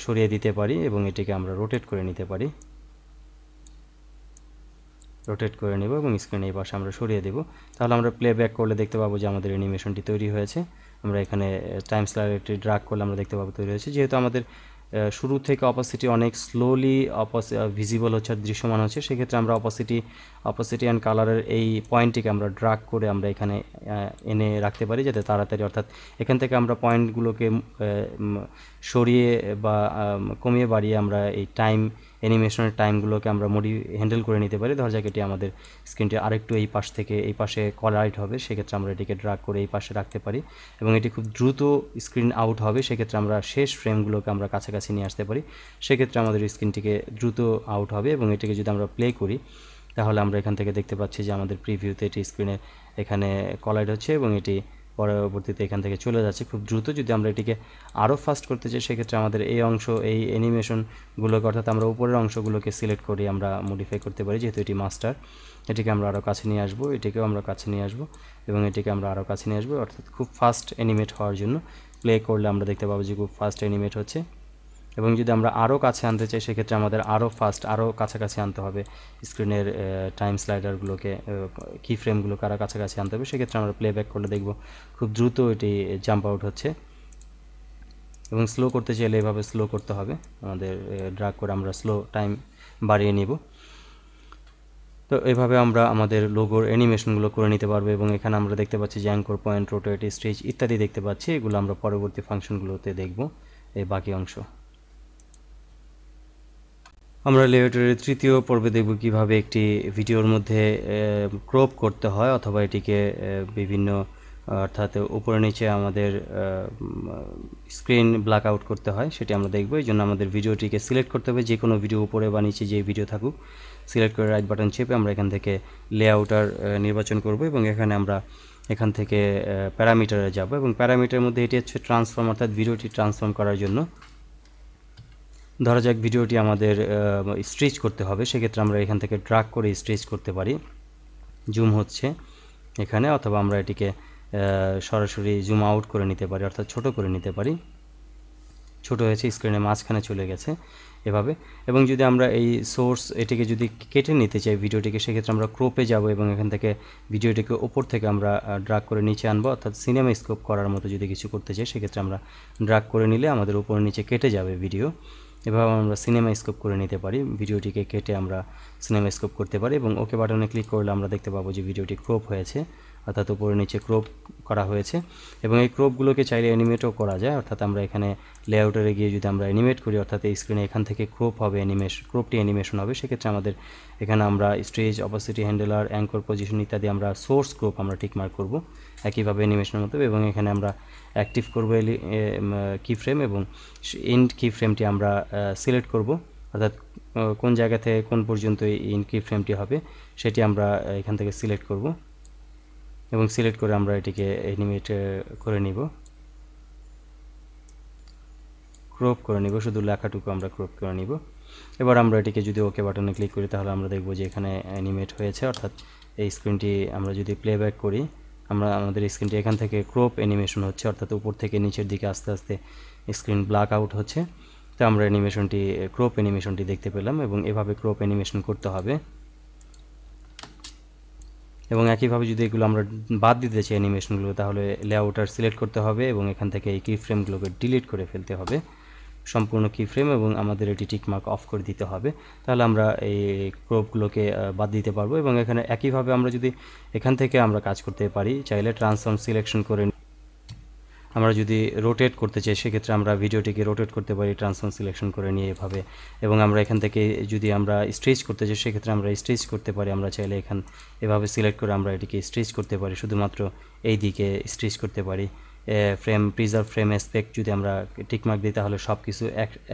সরিয়ে দিতে পারি এবং এটিকে আমরা রোটেট করে নিতে পারি রোটেট করে নেব এবং স্ক্রিনে এই পাশে আমরা সরিয়ে দেব তাহলে আমরা প্লেব্যাক করলে দেখতে পাবো যে আমাদের অ্যানিমেশনটি তৈরি হয়েছে আমরা এখানে টাইম স্লাইডটি ড্রাগ করলে আমরা দেখতে পাবো তৈরি হয়েছে যেহেতু আমাদের শুরু থেকে অপাসিটি অনেক স্লোলি অপাসি ভিজিবল হচ্ছে আর দৃশ্যমান হচ্ছে সেক্ষেত্রে আমরা অপাসিটি অপাসিটি অ্যান্ড কালারের এই পয়েন্টটিকে আমরা ড্রাগ করে আমরা এখানে এনে রাখতে পারি যাতে তাড়াতাড়ি অর্থাৎ এখান থেকে আমরা পয়েন্টগুলোকে সরিয়ে বা কমিয়ে বাড়িয়ে আমরা এই টাইম অ্যানিমেশনের টাইমগুলোকে আমরা মডি হ্যান্ডেল করে নিতে পারি ধর যাক এটি আমাদের স্ক্রিনটি আরেকটু এই পাশ থেকে এই পাশে কলারাইট হবে সেক্ষেত্রে আমরা এটিকে ড্রাগ করে এই পাশে রাখতে পারি এবং এটি খুব দ্রুত স্ক্রিন আউট হবে সেক্ষেত্রে আমরা শেষ ফ্রেমগুলোকে আমরা কাছাকাছি নিয়ে আসতে পারি সেক্ষেত্রে আমাদের স্ক্রিনটিকে দ্রুত আউট হবে এবং এটিকে যদি আমরা প্লে করি তাহলে আমরা এখান থেকে দেখতে পাচ্ছি যে আমাদের প্রিভিউতে এটি স্ক্রিনে এখানে কলাইড হচ্ছে এবং এটি পরবর্তীতে এখান থেকে চলে যাচ্ছে খুব দ্রুত যদি আমরা এটিকে আরও ফাস্ট করতে চাই সেক্ষেত্রে আমাদের এই অংশ এই অ্যানিমেশনগুলোকে অর্থাৎ আমরা উপরের অংশগুলোকে সিলেক্ট করে আমরা মডিফাই করতে পারি যেহেতু এটি মাস্টার এটিকে আমরা আরও কাছে নিয়ে আসবো এটিকেও আমরা কাছে নিয়ে আসবো এবং এটিকে আমরা আরও কাছে নিয়ে আসবো অর্থাৎ খুব ফাস্ট অ্যানিমেট হওয়ার জন্য প্লে করলে আমরা দেখতে পাবো যে খুব ফাস্ট অ্যানিমেট হচ্ছে এবং যদি আমরা আরও কাছে আনতে চাই সেক্ষেত্রে আমাদের আরও ফাস্ট আরও কাছাকাছি আনতে হবে স্ক্রিনের টাইম স্লাইডারগুলোকে কি ফ্রেমগুলোকে আরও কাছাকাছি আনতে হবে সেক্ষেত্রে আমরা প্লেব্যাক করলে দেখব খুব দ্রুত এটি জাম্প আউট হচ্ছে এবং স্লো করতে চাইলে এভাবে স্লো করতে হবে আমাদের ড্রাগ করে আমরা স্লো টাইম বাড়িয়ে নিব তো এভাবে আমরা আমাদের লোগোর অ্যানিমেশনগুলো করে নিতে পারবো এবং এখানে আমরা দেখতে পাচ্ছি জ্যাঙ্কোর পয়েন্ট রোটেট স্ট্রেচ ইত্যাদি দেখতে পাচ্ছি এগুলো আমরা পরবর্তী ফাংশনগুলোতে দেখব এই বাকি অংশ আমরা লেআউটের তৃতীয় পর্বে দেখব কিভাবে একটি ভিডিওর মধ্যে ক্রপ করতে হয় অথবা এটিকে বিভিন্ন অর্থাৎ উপরে নিচে আমাদের স্ক্রিন ব্ল্যাক আউট করতে হয় সেটি আমরা দেখব এই জন্য আমাদের ভিডিওটিকে সিলেক্ট করতে হবে যে কোনো ভিডিও উপরে বা নিচে যে ভিডিও থাকুক সিলেক্ট করে রাইট বাটন চেপে আমরা এখান থেকে লেআউটার নির্বাচন করব এবং এখানে আমরা এখান থেকে প্যারামিটারে যাব এবং প্যারামিটারের মধ্যে এটি হচ্ছে ট্রান্সফর্ম অর্থাৎ ভিডিওটি ট্রান্সফর্ম করার জন্য ধরা যাক ভিডিওটি আমাদের স্ট্রেচ করতে হবে সেক্ষেত্রে আমরা এখান থেকে ড্রাগ করে স্ট্রেচ করতে পারি জুম হচ্ছে এখানে অথবা আমরা এটিকে সরাসরি জুম আউট করে নিতে পারি অর্থাৎ ছোট করে নিতে পারি ছোট হয়েছে স্ক্রিনে মাঝখানে চলে গেছে এভাবে এবং যদি আমরা এই সোর্স এটিকে যদি কেটে নিতে চাই ভিডিওটিকে সেক্ষেত্রে আমরা ক্রোপে যাব এবং এখান থেকে ভিডিওটিকে ওপর থেকে আমরা ড্রাগ করে নিচে আনবো অর্থাৎ সিনেমা স্কোপ করার মতো যদি কিছু করতে চাই সেক্ষেত্রে আমরা ড্রাগ করে নিলে আমাদের উপর নিচে কেটে যাবে ভিডিও এভাবে আমরা সিনেমা স্কোপ করে নিতে পারি ভিডিওটিকে কেটে আমরা সিনেমা স্কোপ করতে পারি এবং ওকে বাটনে ক্লিক করলে আমরা দেখতে পাবো যে ভিডিওটি ক্রপ হয়েছে অর্থাৎ উপরে নিচে ক্রপ করা হয়েছে এবং এই ক্রপগুলোকে চাইলে অ্যানিমেটও করা যায় অর্থাৎ আমরা এখানে লেআউটারে গিয়ে যদি আমরা অ্যানিমেট করি অর্থাৎ এই স্ক্রিনে এখান থেকে ক্রপ হবে অ্যানিমেশন ক্রপটি অ্যানিমেশন হবে সেক্ষেত্রে আমাদের এখানে আমরা stage opacity handler anchor position ইত্যাদি আমরা সোর্স ক্রপ আমরা টিকমার্ক করব একইভাবে অ্যানিমেশনের মতো এবং এখানে আমরা অ্যাক্টিভ করবো কি ফ্রেম এবং এন্ড কি ফ্রেমটি আমরা সিলেক্ট করব অর্থাৎ কোন জায়গা থেকে কোন পর্যন্ত এই কি ফ্রেমটি হবে সেটি আমরা এখান থেকে সিলেক্ট করব এবং সিলেক্ট করে আমরা এটিকে অ্যানিমেট করে নিব ক্রপ করে নিব শুধু লেখাটুকু আমরা ক্রপ করে নিব এবার আমরা এটিকে যদি ওকে বাটনে ক্লিক করি তাহলে আমরা দেখব যে এখানে অ্যানিমেট হয়েছে অর্থাৎ এই স্ক্রিনটি আমরা যদি প্লেব্যাক করি আমরা আমাদের স্ক্রিনটি এখান থেকে ক্রপ অ্যানিমেশন হচ্ছে অর্থাৎ উপর থেকে নিচের দিকে আস্তে আস্তে স্ক্রিন ব্ল্যাক আউট হচ্ছে তো আমরা অ্যানিমেশনটি ক্রপ অ্যানিমেশনটি দেখতে পেলাম এবং এভাবে ক্রপ অ্যানিমেশন করতে হবে এবং একইভাবে যদি এগুলো আমরা বাদ দিতে চাই অ্যানিমেশনগুলো তাহলে লেআউটার সিলেক্ট করতে হবে এবং এখান থেকে এই কি ফ্রেমগুলোকে ডিলিট করে ফেলতে হবে সম্পূর্ণ কি ফ্রেম এবং আমাদের এটি টিকমার্ক অফ করে দিতে হবে তাহলে আমরা এই ক্রোপগুলোকে বাদ দিতে পারবো এবং এখানে একইভাবে আমরা যদি এখান থেকে আমরা কাজ করতে পারি চাইলে ট্রান্সফর্ম সিলেকশন করে আমরা যদি রোটেট করতে চাই সেক্ষেত্রে আমরা ভিডিওটিকে রোটেট করতে পারি ট্রান্সফর্ম সিলেকশন করে নিয়ে এভাবে এবং আমরা এখান থেকে যদি আমরা স্ট্রেচ করতে চাই সেক্ষেত্রে আমরা স্ট্রেচ করতে পারি আমরা চাইলে এখান এভাবে সিলেক্ট করে আমরা এটিকে স্ট্রেচ করতে পারি শুধুমাত্র এই দিকে স্ট্রেচ করতে পারি ফ্রেম প্রিজার্ভ ফ্রেম এসপেক্ট যদি আমরা টিকমার্ক দিই তাহলে সব কিছু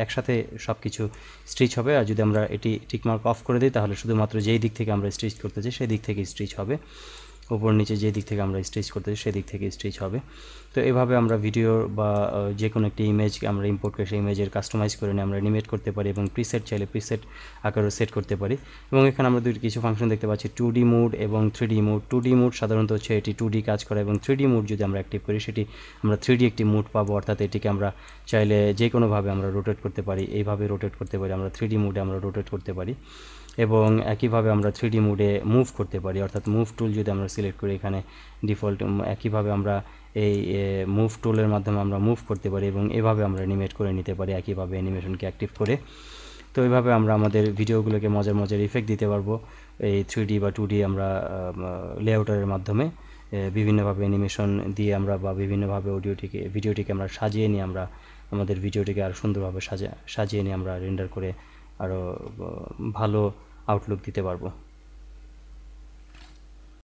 একসাথে সব কিছু স্টিচ হবে আর যদি আমরা এটি টিকমার্ক অফ করে দিই তাহলে শুধুমাত্র যেই দিক থেকে আমরা স্টিচ করতে চাই সেই দিক থেকে স্টিচ হবে ওপর নিচে যে দিক থেকে আমরা স্টিচ করতেছি সেদিক থেকে স্টিচ হবে তো এভাবে আমরা ভিডিও বা যে কোনো একটি ইমেজ আমরা ইম্পোর্ট করে সেই ইমেজের কাস্টমাইজ করে নিয়ে আমরা নিমেট করতে পারি এবং প্রিসেট চাইলে প্রিসেট আকারে সেট করতে পারি এবং এখানে আমরা দুইটি কিছু ফাংশন দেখতে পাচ্ছি টু ডি মুড এবং three D mode two D mode সাধারণত হচ্ছে এটি টু ডি কাজ করে এবং থ্রি ডি মুড যদি আমরা অ্যাক্টিভ করি সেটি আমরা থ্রি ডি একটি মুড পাবো অর্থাৎ এটিকে আমরা চাইলে যে কোনোভাবে আমরা রোটেট করতে পারি এইভাবে রোটেট করতে পারি আমরা থ্রি ডি মুডে আমরা রোটেট করতে পারি এবং একইভাবে আমরা থ্রি মুডে মুভ করতে পারি অর্থাৎ মুভ টুল যদি আমরা সিলেক্ট করি এখানে ডিফল্ট একইভাবে আমরা এই মুভ টুলের মাধ্যমে আমরা মুভ করতে পারি এবং এভাবে আমরা অ্যানিমেট করে নিতে পারি একইভাবে অ্যানিমেশনকে অ্যাক্টিভ করে তো এইভাবে আমরা আমাদের ভিডিওগুলোকে মজার মজার ইফেক্ট দিতে পারবো এই থ্রি বা টু আমরা লেআউটারের মাধ্যমে বিভিন্নভাবে অ্যানিমেশন দিয়ে আমরা বা বিভিন্নভাবে অডিওটিকে ভিডিওটিকে আমরা সাজিয়ে নিয়ে আমরা আমাদের ভিডিওটিকে আরও সুন্দরভাবে সাজা সাজিয়ে নিয়ে আমরা রেন্ডার করে আরও ভালো আউটলুক দিতে পারবো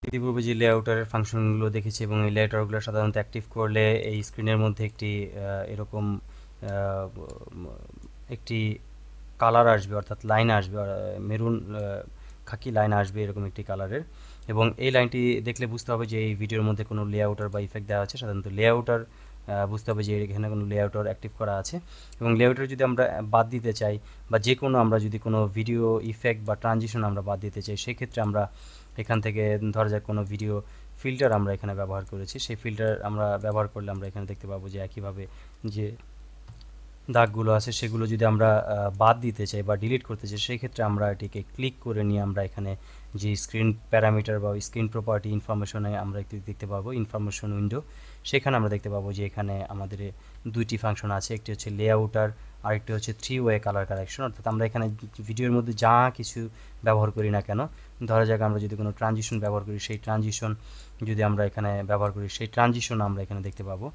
ইতিপূর্বে যে লেআউটারের ফাংশনগুলো দেখেছি এবং এই লেআউটারগুলো সাধারণত অ্যাক্টিভ করলে এই স্ক্রিনের মধ্যে একটি এরকম একটি কালার আসবে অর্থাৎ লাইন আসবে মেরুন খাকি লাইন আসবে এরকম একটি কালারের এবং এই লাইনটি দেখলে বুঝতে হবে যে এই ভিডিওর মধ্যে কোনো লেআউটার বা ইফেক্ট দেওয়া আছে সাধারণত লেআউটার বুঝতে হবে যে এখানে কোনো লেআউটার অ্যাক্টিভ করা আছে এবং লেআউটার যদি আমরা বাদ দিতে চাই বা যে কোনো আমরা যদি কোনো ভিডিও ইফেক্ট বা ট্রানজিশন আমরা বাদ দিতে চাই সেক্ষেত্রে আমরা এখান থেকে ধরা যাক কোনো ভিডিও ফিল্টার আমরা এখানে ব্যবহার করেছি সেই ফিল্টার আমরা ব্যবহার করলে আমরা এখানে দেখতে পাবো যে একইভাবে যে দাগগুলো আছে সেগুলো যদি আমরা বাদ দিতে চাই বা ডিলিট করতে চাই সেক্ষেত্রে আমরা এটিকে ক্লিক করে নিয়ে আমরা এখানে যে স্ক্রিন প্যারামিটার বা স্ক্রিন প্রপার্টি ইনফরমেশনে আমরা একটু দেখতে পাবো ইনফরমেশন উইন্ডো সেখানে আমরা দেখতে পাবো যে এখানে আমাদের দুইটি ফাংশন আছে একটি হচ্ছে আউটার আর আরেকটি হচ্ছে থ্রি ওয়ে কালার কালেকশন অর্থাৎ আমরা এখানে ভিডিওর মধ্যে যা কিছু ব্যবহার করি না কেন ধরা যাক আমরা যদি কোনো ট্রানজিশন ব্যবহার করি সেই ট্রানজিশন যদি আমরা এখানে ব্যবহার করি সেই ট্রানজিশন আমরা এখানে দেখতে পাবো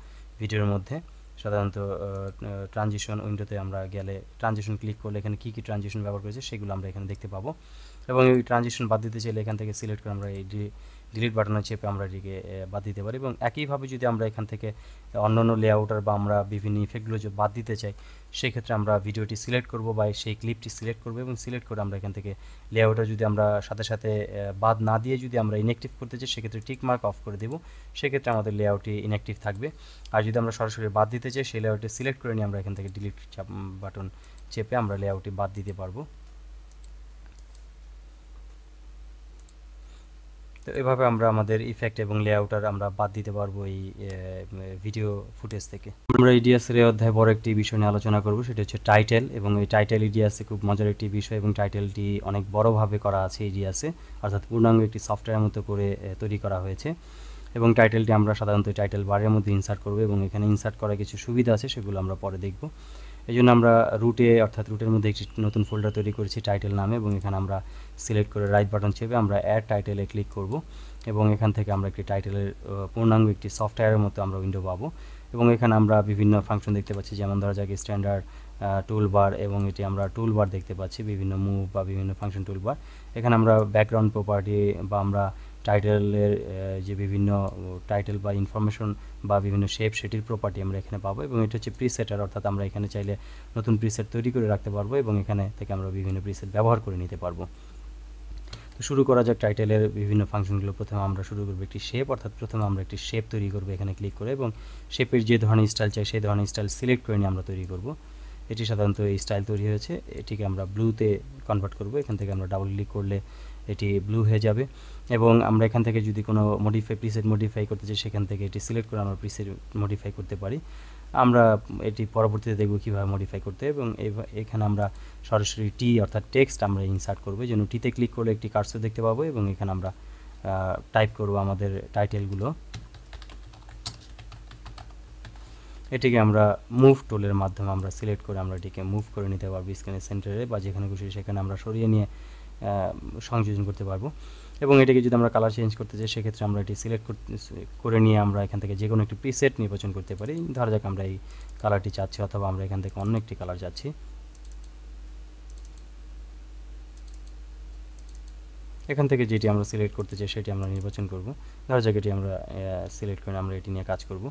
ভিডিওর মধ্যে সাধারণত ট্রানজিশন উইন্ডোতে আমরা গেলে ট্রানজিশন ক্লিক করলে এখানে কী কী ট্রানজিশন ব্যবহার করেছে সেগুলো আমরা এখানে দেখতে পাবো এবং এই ট্রানজিশন বাদ দিতে চাইলে এখান থেকে সিলেক্ট করে আমরা এই ডিলিট বাটনে চেপে আমরা এটিকে বাদ দিতে পারি এবং একইভাবে যদি আমরা এখান থেকে অন্য অন্য লেআউটার বা আমরা বিভিন্ন ইফেক্টগুলো যদি বাদ দিতে চাই সেই ক্ষেত্রে আমরা ভিডিওটি সিলেক্ট করব বা সেই ক্লিপটি সিলেক্ট করব এবং সিলেক্ট করে আমরা এখান থেকে লেআউটার যদি আমরা সাথে সাথে বাদ না দিয়ে যদি আমরা ইনঅ্যাক্টিভ করতে চাই সেক্ষেত্রে টিক মার্ক অফ করে দেবো সেক্ষেত্রে আমাদের লেআউটটি ইনঅ্যাক্টিভ থাকবে আর যদি আমরা সরাসরি বাদ দিতে চাই সেই লেআউটটি সিলেক্ট করে নিয়ে আমরা এখান থেকে ডিলিট বাটন চেপে আমরা লেআউটটি বাদ দিতে পারবো তো এভাবে আমরা আমাদের ইফেক্ট এবং লেআউটার আমরা বাদ দিতে পারবো এই ভিডিও ফুটেজ থেকে আমরা ইডিএসের এই অধ্যায় বড় একটি বিষয় নিয়ে আলোচনা করব সেটা হচ্ছে টাইটেল এবং এই টাইটেল ইডিএসে খুব মজার একটি বিষয় এবং টাইটেলটি অনেক বড়ভাবে করা আছে ইডিএসে অর্থাৎ পূর্ণাঙ্গ একটি সফটওয়্যার মতো করে তৈরি করা হয়েছে এবং টাইটেলটি আমরা সাধারণত টাইটেল বারের মধ্যে ইনসার্ট করব এবং এখানে ইনসার্ট করার কিছু সুবিধা আছে সেগুলো আমরা পরে দেখবো এই জন্য আমরা রুটে অর্থাৎ রুটের মধ্যে একটি নতুন ফোল্ডার তৈরি করেছি টাইটেল নামে এবং এখানে আমরা সিলেক্ট করে রাইট বাটন চেপে আমরা অ্যাড টাইটেলে ক্লিক করব এবং এখান থেকে আমরা একটি টাইটেলের পূর্ণাঙ্গ একটি সফটওয়্যারের মতো আমরা উইন্ডো পাবো এবং এখানে আমরা বিভিন্ন ফাংশন দেখতে পাচ্ছি যেমন ধরা যাক স্ট্যান্ডার্ড টুল বার এবং এটি আমরা টুল বার দেখতে পাচ্ছি বিভিন্ন মুভ বা বিভিন্ন ফাংশন টুল বার এখানে আমরা ব্যাকগ্রাউন্ড প্রপার্টি বা আমরা টাইটেলের যে বিভিন্ন টাইটেল বা ইনফরমেশন বা বিভিন্ন শেপ সেটির প্রপার্টি আমরা এখানে পাবো এবং এটা হচ্ছে প্রিসেটার অর্থাৎ আমরা এখানে চাইলে নতুন প্রিসেট তৈরি করে রাখতে পারবো এবং এখানে থেকে আমরা বিভিন্ন প্রিসেট ব্যবহার করে নিতে পারবো তো শুরু করা যাক টাইটেলের বিভিন্ন ফাংশনগুলো প্রথমে আমরা শুরু করবো একটি শেপ অর্থাৎ প্রথমে আমরা একটি শেপ তৈরি করবো এখানে ক্লিক করে এবং শেপের যে ধরনের স্টাইল চাই সেই ধরনের স্টাইল সিলেক্ট করে নিয়ে আমরা তৈরি করব এটি সাধারণত এই স্টাইল তৈরি হয়েছে এটিকে আমরা ব্লুতে কনভার্ট করবো এখান থেকে আমরা ডাবল ক্লিক করলে এটি ব্লু হয়ে যাবে এবং আমরা এখান থেকে যদি কোনো মডিফাই প্রিসেট মডিফাই করতে চাই সেখান থেকে এটি সিলেক্ট করে আমরা প্রিসেট মডিফাই করতে পারি আমরা এটি পরবর্তীতে দেখব কীভাবে মডিফাই করতে এবং এখানে আমরা সরাসরি টি অর্থাৎ টেক্সট আমরা ইনসার্ট করবো যেন টিতে ক্লিক করলে একটি কার্সও দেখতে পাবো এবং এখানে আমরা টাইপ করব আমাদের টাইটেলগুলো এটিকে আমরা মুভ টুলের মাধ্যমে আমরা সিলেক্ট করে আমরা এটিকে মুভ করে নিতে পারবো স্ক্রিনের সেন্টারে বা যেখানে খুশি সেখানে আমরা সরিয়ে নিয়ে সংযোজন করতে পারবো এবং এটাকে যদি আমরা কালার চেঞ্জ করতে চাই সেক্ষেত্রে আমরা এটি সিলেক্ট করে নিয়ে আমরা এখান থেকে যে কোনো একটি প্রিসেট নির্বাচন করতে পারি ধরা যাক আমরা এই কালারটি চাচ্ছি অথবা আমরা এখান থেকে অন্য একটি কালার চাচ্ছি এখান থেকে যেটি আমরা সিলেক্ট করতে চাই সেটি আমরা নির্বাচন করব ধরা যাক এটি আমরা সিলেক্ট করে আমরা এটি নিয়ে কাজ করব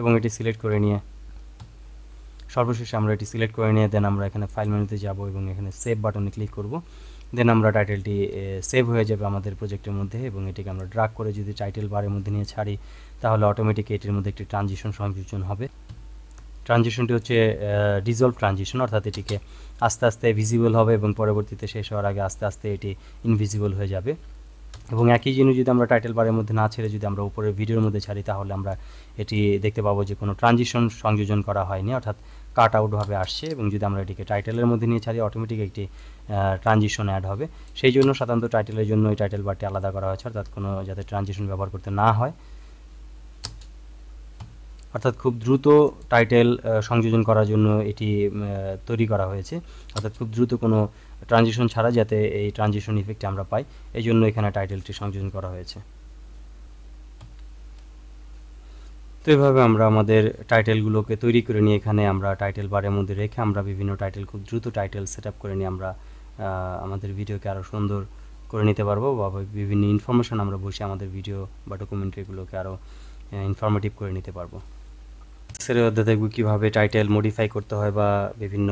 এবং এটি সিলেক্ট করে নিয়ে সর্বশেষে আমরা এটি সিলেক্ট করে নিয়ে দেন আমরা এখানে ফাইল মেনুতে যাব এবং এখানে সেভ বাটনে ক্লিক করব দেন আমরা টাইটেলটি সেভ হয়ে যাবে আমাদের প্রজেক্টের মধ্যে এবং এটিকে আমরা ড্রাগ করে যদি টাইটেল বারের মধ্যে নিয়ে ছাড়ি তাহলে অটোমেটিক এটির মধ্যে একটি ট্রানজিশন সংযোজন হবে ট্রানজিশনটি হচ্ছে ডিজলভ ট্রানজিশন অর্থাৎ এটিকে আস্তে আস্তে ভিজিবল হবে এবং পরবর্তীতে শেষ হওয়ার আগে আস্তে আস্তে এটি ইনভিজিবল হয়ে যাবে এবং একই জিনিস যদি আমরা টাইটেল বারের মধ্যে না ছেড়ে যদি আমরা উপরের ভিডিওর মধ্যে ছাড়ি তাহলে আমরা এটি দেখতে পাবো যে কোনো ট্রানজিশন সংযোজন করা হয়নি অর্থাৎ কাট আউটভাবে আসছে এবং যদি আমরা এটিকে টাইটেলের মধ্যে নিয়ে ছাড়ি অটোমেটিক একটি ট্রানজিশন অ্যাড হবে সেই জন্য সাধারণত টাইটেলের জন্য এই টাইটেল বারটি আলাদা করা হয়েছে অর্থাৎ কোনো যাতে ট্রানজিশন ব্যবহার করতে না হয় অর্থাৎ খুব দ্রুত টাইটেল সংযোজন করার জন্য এটি তৈরি করা হয়েছে অর্থাৎ খুব দ্রুত কোনো ট্রানজিশন ছাড়া যাতে এই ট্রানজিশন ইফেক্ট আমরা পাই এই জন্য এখানে টাইটেলটি সংযোজন করা হয়েছে তো এভাবে আমরা আমাদের টাইটেলগুলোকে তৈরি করে নিয়ে এখানে আমরা টাইটেল বারের মধ্যে রেখে আমরা বিভিন্ন টাইটেল খুব দ্রুত টাইটেল সেট করে নিয়ে আমরা আমাদের ভিডিওকে আরও সুন্দর করে নিতে পারবো বা বিভিন্ন ইনফরমেশান আমরা বসে আমাদের ভিডিও বা ডকুমেন্টারিগুলোকে আরও ইনফরমেটিভ করে নিতে পারবো সেরে মধ্যে দেখবো কীভাবে টাইটেল মডিফাই করতে হয় বা বিভিন্ন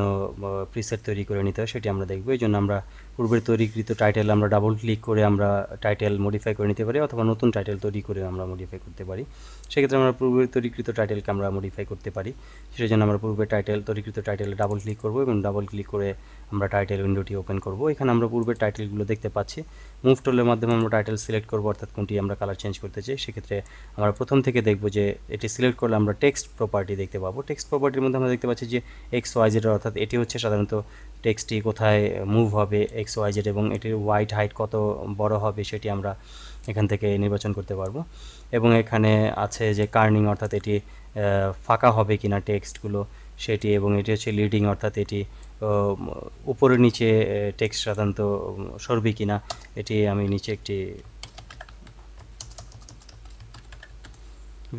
প্রিসেট তৈরি করে নিতে হয় সেটি আমরা দেখবো এই জন্য আমরা পূর্বে তৈরিকৃত টাইটেল আমরা ডাবল ক্লিক করে আমরা টাইটেল মডিফাই করে নিতে পারি অথবা নতুন টাইটেল তৈরি করে আমরা মডিফাই করতে পারি সেক্ষেত্রে আমরা পূর্বে তৈরিকৃত টাইটেলকে আমরা মডিফাই করতে পারি সেই জন্য আমরা পূর্বে টাইটেল তৈরিকৃত টাইটেলে ডাবল ক্লিক করব এবং ডাবল ক্লিক করে আমরা টাইটেল উইন্ডোটি ওপেন করব এখানে আমরা পূর্বের টাইটেলগুলো দেখতে পাচ্ছি মুভ টোলের মাধ্যমে আমরা টাইটেল সিলেক্ট করব অর্থাৎ কোনটি আমরা কালার চেঞ্জ করতে চাই সেক্ষেত্রে আমরা প্রথম থেকে দেখব যে এটি সিলেক্ট করলে আমরা টেক্সট প্রপার্টি দেখতে পাবো টেক্সট প্রপার্টির মধ্যে আমরা দেখতে পাচ্ছি যে এক্স ওয়াই অর্থাৎ এটি হচ্ছে সাধারণত টেক্সটটি কোথায় মুভ হবে এক্স ওয়াই জেড এবং এটির ওয়াইড হাইট কত বড় হবে সেটি আমরা এখান থেকে নির্বাচন করতে পারবো এবং এখানে আছে যে কার্নিং অর্থাৎ এটি ফাঁকা হবে কিনা টেক্সটগুলো সেটি এবং এটি হচ্ছে লিডিং অর্থাৎ এটি উপরে নিচে টেক্সট সাধারণত সরবে কিনা এটি আমি নিচে একটি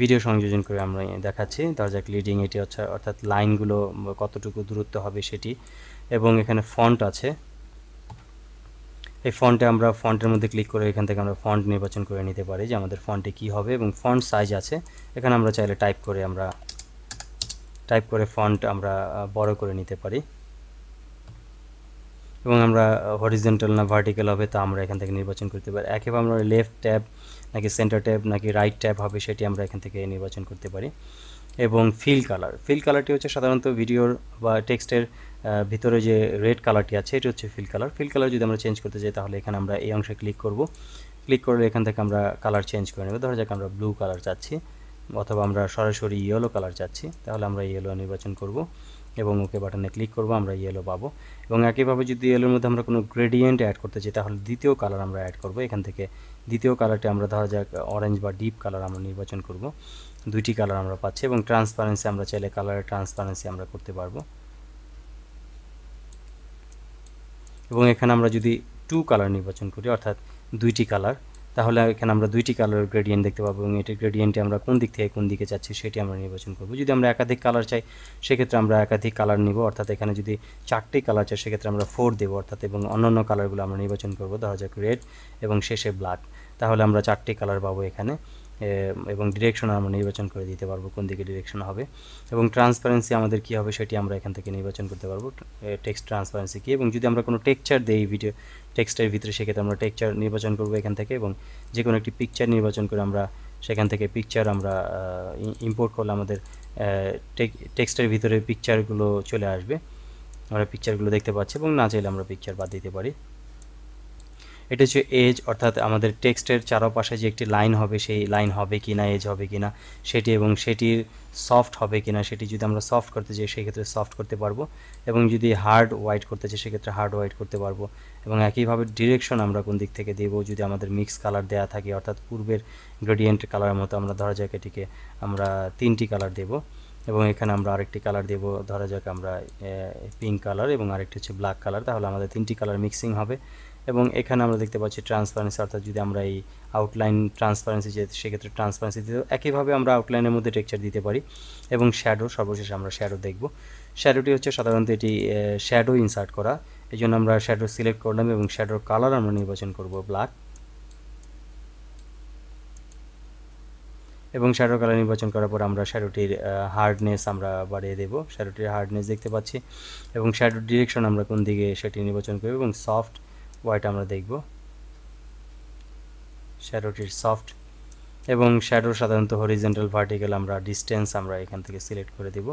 ভিডিও সংযোজন করে আমরা দেখাচ্ছি তার যাক লিডিং এটি হচ্ছে অর্থাৎ লাইনগুলো কতটুকু দূরত্ব হবে সেটি এবং এখানে ফন্ট আছে এই ফন্টে আমরা ফন্টের মধ্যে ক্লিক করে এখান থেকে আমরা ফন্ট নির্বাচন করে নিতে পারি যে আমাদের ফন্টে কি হবে এবং ফন্ট সাইজ আছে এখানে আমরা চাইলে টাইপ করে আমরা টাইপ করে ফন্ট আমরা বড় করে নিতে পারি এবং আমরা হরিজেন্টাল না ভার্টিক্যাল হবে তা আমরা এখান থেকে নির্বাচন করতে পারি একেবারে আমরা লেফট ট্যাব নাকি সেন্টার ট্যাব নাকি রাইট ট্যাব হবে সেটি আমরা এখান থেকে নির্বাচন করতে পারি এবং ফিল কালার ফিল কালারটি হচ্ছে সাধারণত ভিডিওর বা টেক্সটের ভিতরে যে রেড কালারটি আছে এটি হচ্ছে ফিল কালার ফিল কালার যদি আমরা চেঞ্জ করতে চাই তাহলে এখানে আমরা এই অংশে ক্লিক করব ক্লিক করলে এখান থেকে আমরা কালার চেঞ্জ করে নেব ধরা যাক আমরা ব্লু কালার চাচ্ছি অথবা আমরা সরাসরি ইয়েলো কালার চাচ্ছি তাহলে আমরা ইয়েলো নির্বাচন করব এবং ওকে বাটনে ক্লিক করব আমরা ইয়েলো পাবো এবং একইভাবে যদি ইয়েলোর মধ্যে আমরা কোনো গ্রেডিয়েন্ট অ্যাড করতে চাই তাহলে দ্বিতীয় কালার আমরা অ্যাড করব এখান থেকে দ্বিতীয় কালারটি আমরা ধরা যাক অরেঞ্জ বা ডিপ কালার আমরা নির্বাচন করব দুইটি কালার আমরা পাচ্ছি এবং ট্রান্সপারেন্সি আমরা চাইলে কালারের ট্রান্সপারেন্সি আমরা করতে পারবো এবং এখানে আমরা যদি টু কালার নির্বাচন করি অর্থাৎ দুইটি কালার তাহলে এখানে আমরা দুইটি কালার গ্রেডিয়েন্ট দেখতে পাবো এবং এটির গ্রেডিয়েন্টে আমরা কোন দিক থেকে কোন দিকে যাচ্ছি সেটি আমরা নির্বাচন করব যদি আমরা একাধিক কালার চাই সেক্ষেত্রে আমরা একাধিক কালার নিব অর্থাৎ এখানে যদি চারটি কালার চাই সেক্ষেত্রে আমরা ফোর দেবো অর্থাৎ এবং অন্যান্য কালারগুলো আমরা নির্বাচন করব ধরা যাক রেড এবং শেষে ব্ল্যাক তাহলে আমরা চারটি কালার পাবো এখানে এবং ডিরেকশন আমরা নির্বাচন করে দিতে পারবো কোন দিকে ডিরেকশন হবে এবং ট্রান্সপারেন্সি আমাদের কি হবে সেটি আমরা এখান থেকে নির্বাচন করতে পারবো টেক্সট ট্রান্সপারেন্সি কি এবং যদি আমরা কোনো টেকচার দিই ভিডিও টেক্সটের ভিতরে সেক্ষেত্রে আমরা টেকচার নির্বাচন করবো এখান থেকে এবং যে কোনো একটি পিকচার নির্বাচন করে আমরা সেখান থেকে পিকচার আমরা ইম্পোর্ট করলে আমাদের টেক্সটের ভিতরে পিকচারগুলো চলে আসবে আমরা পিকচারগুলো দেখতে পাচ্ছি এবং না চাইলে আমরা পিকচার বাদ দিতে পারি এটা হচ্ছে এজ অর্থাৎ আমাদের টেক্সটের চারপাশে যে একটি লাইন হবে সেই লাইন হবে কি না এজ হবে কি না সেটি এবং সেটির সফট হবে কি না সেটি যদি আমরা সফট করতে চাই সেক্ষেত্রে সফট করতে পারবো এবং যদি হার্ড হোয়াইট করতে চাই সেক্ষেত্রে হার্ড হোয়াইট করতে পারবো এবং একইভাবে ডিরেকশন আমরা কোন দিক থেকে দেবো যদি আমাদের মিক্স কালার দেয়া থাকে অর্থাৎ পূর্বের গ্রেডিয়েন্ট কালারের মতো আমরা ধরা যাক এটিকে আমরা তিনটি কালার দেবো এবং এখানে আমরা আরেকটি কালার দেব ধরা যাক আমরা পিঙ্ক কালার এবং আরেকটি হচ্ছে ব্ল্যাক কালার তাহলে আমাদের তিনটি কালার মিক্সিং হবে এবং এখানে আমরা দেখতে পাচ্ছি ট্রান্সপারেন্সি অর্থাৎ যদি আমরা এই আউটলাইন ট্রান্সপারেন্সি যে সেক্ষেত্রে ট্রান্সপারেন্সি দিতে একইভাবে আমরা আউটলাইনের মধ্যে টেক্সচার দিতে পারি এবং শ্যাডো সর্বশেষ আমরা শ্যাডো দেখব শ্যাডোটি হচ্ছে সাধারণত এটি শ্যাডো ইনসার্ট করা এই জন্য আমরা শ্যাডো সিলেক্ট করলাম এবং শ্যাডোর কালার আমরা নির্বাচন করব ব্ল্যাক এবং শ্যাডো কালার নির্বাচন করার পর আমরা শ্যাডোটির হার্ডনেস আমরা বাড়িয়ে দেব শ্যাডোটির হার্ডনেস দেখতে পাচ্ছি এবং শ্যাডোর ডিরেকশন আমরা কোন দিকে সেটি নির্বাচন করব এবং সফট ওয়াইটা আমরা দেখব শ্যাডোটির সফট এবং শ্যাডো সাধারণত হরিজেন্টাল ভার্টিক্যাল আমরা ডিস্টেন্স আমরা এখান থেকে সিলেক্ট করে দিব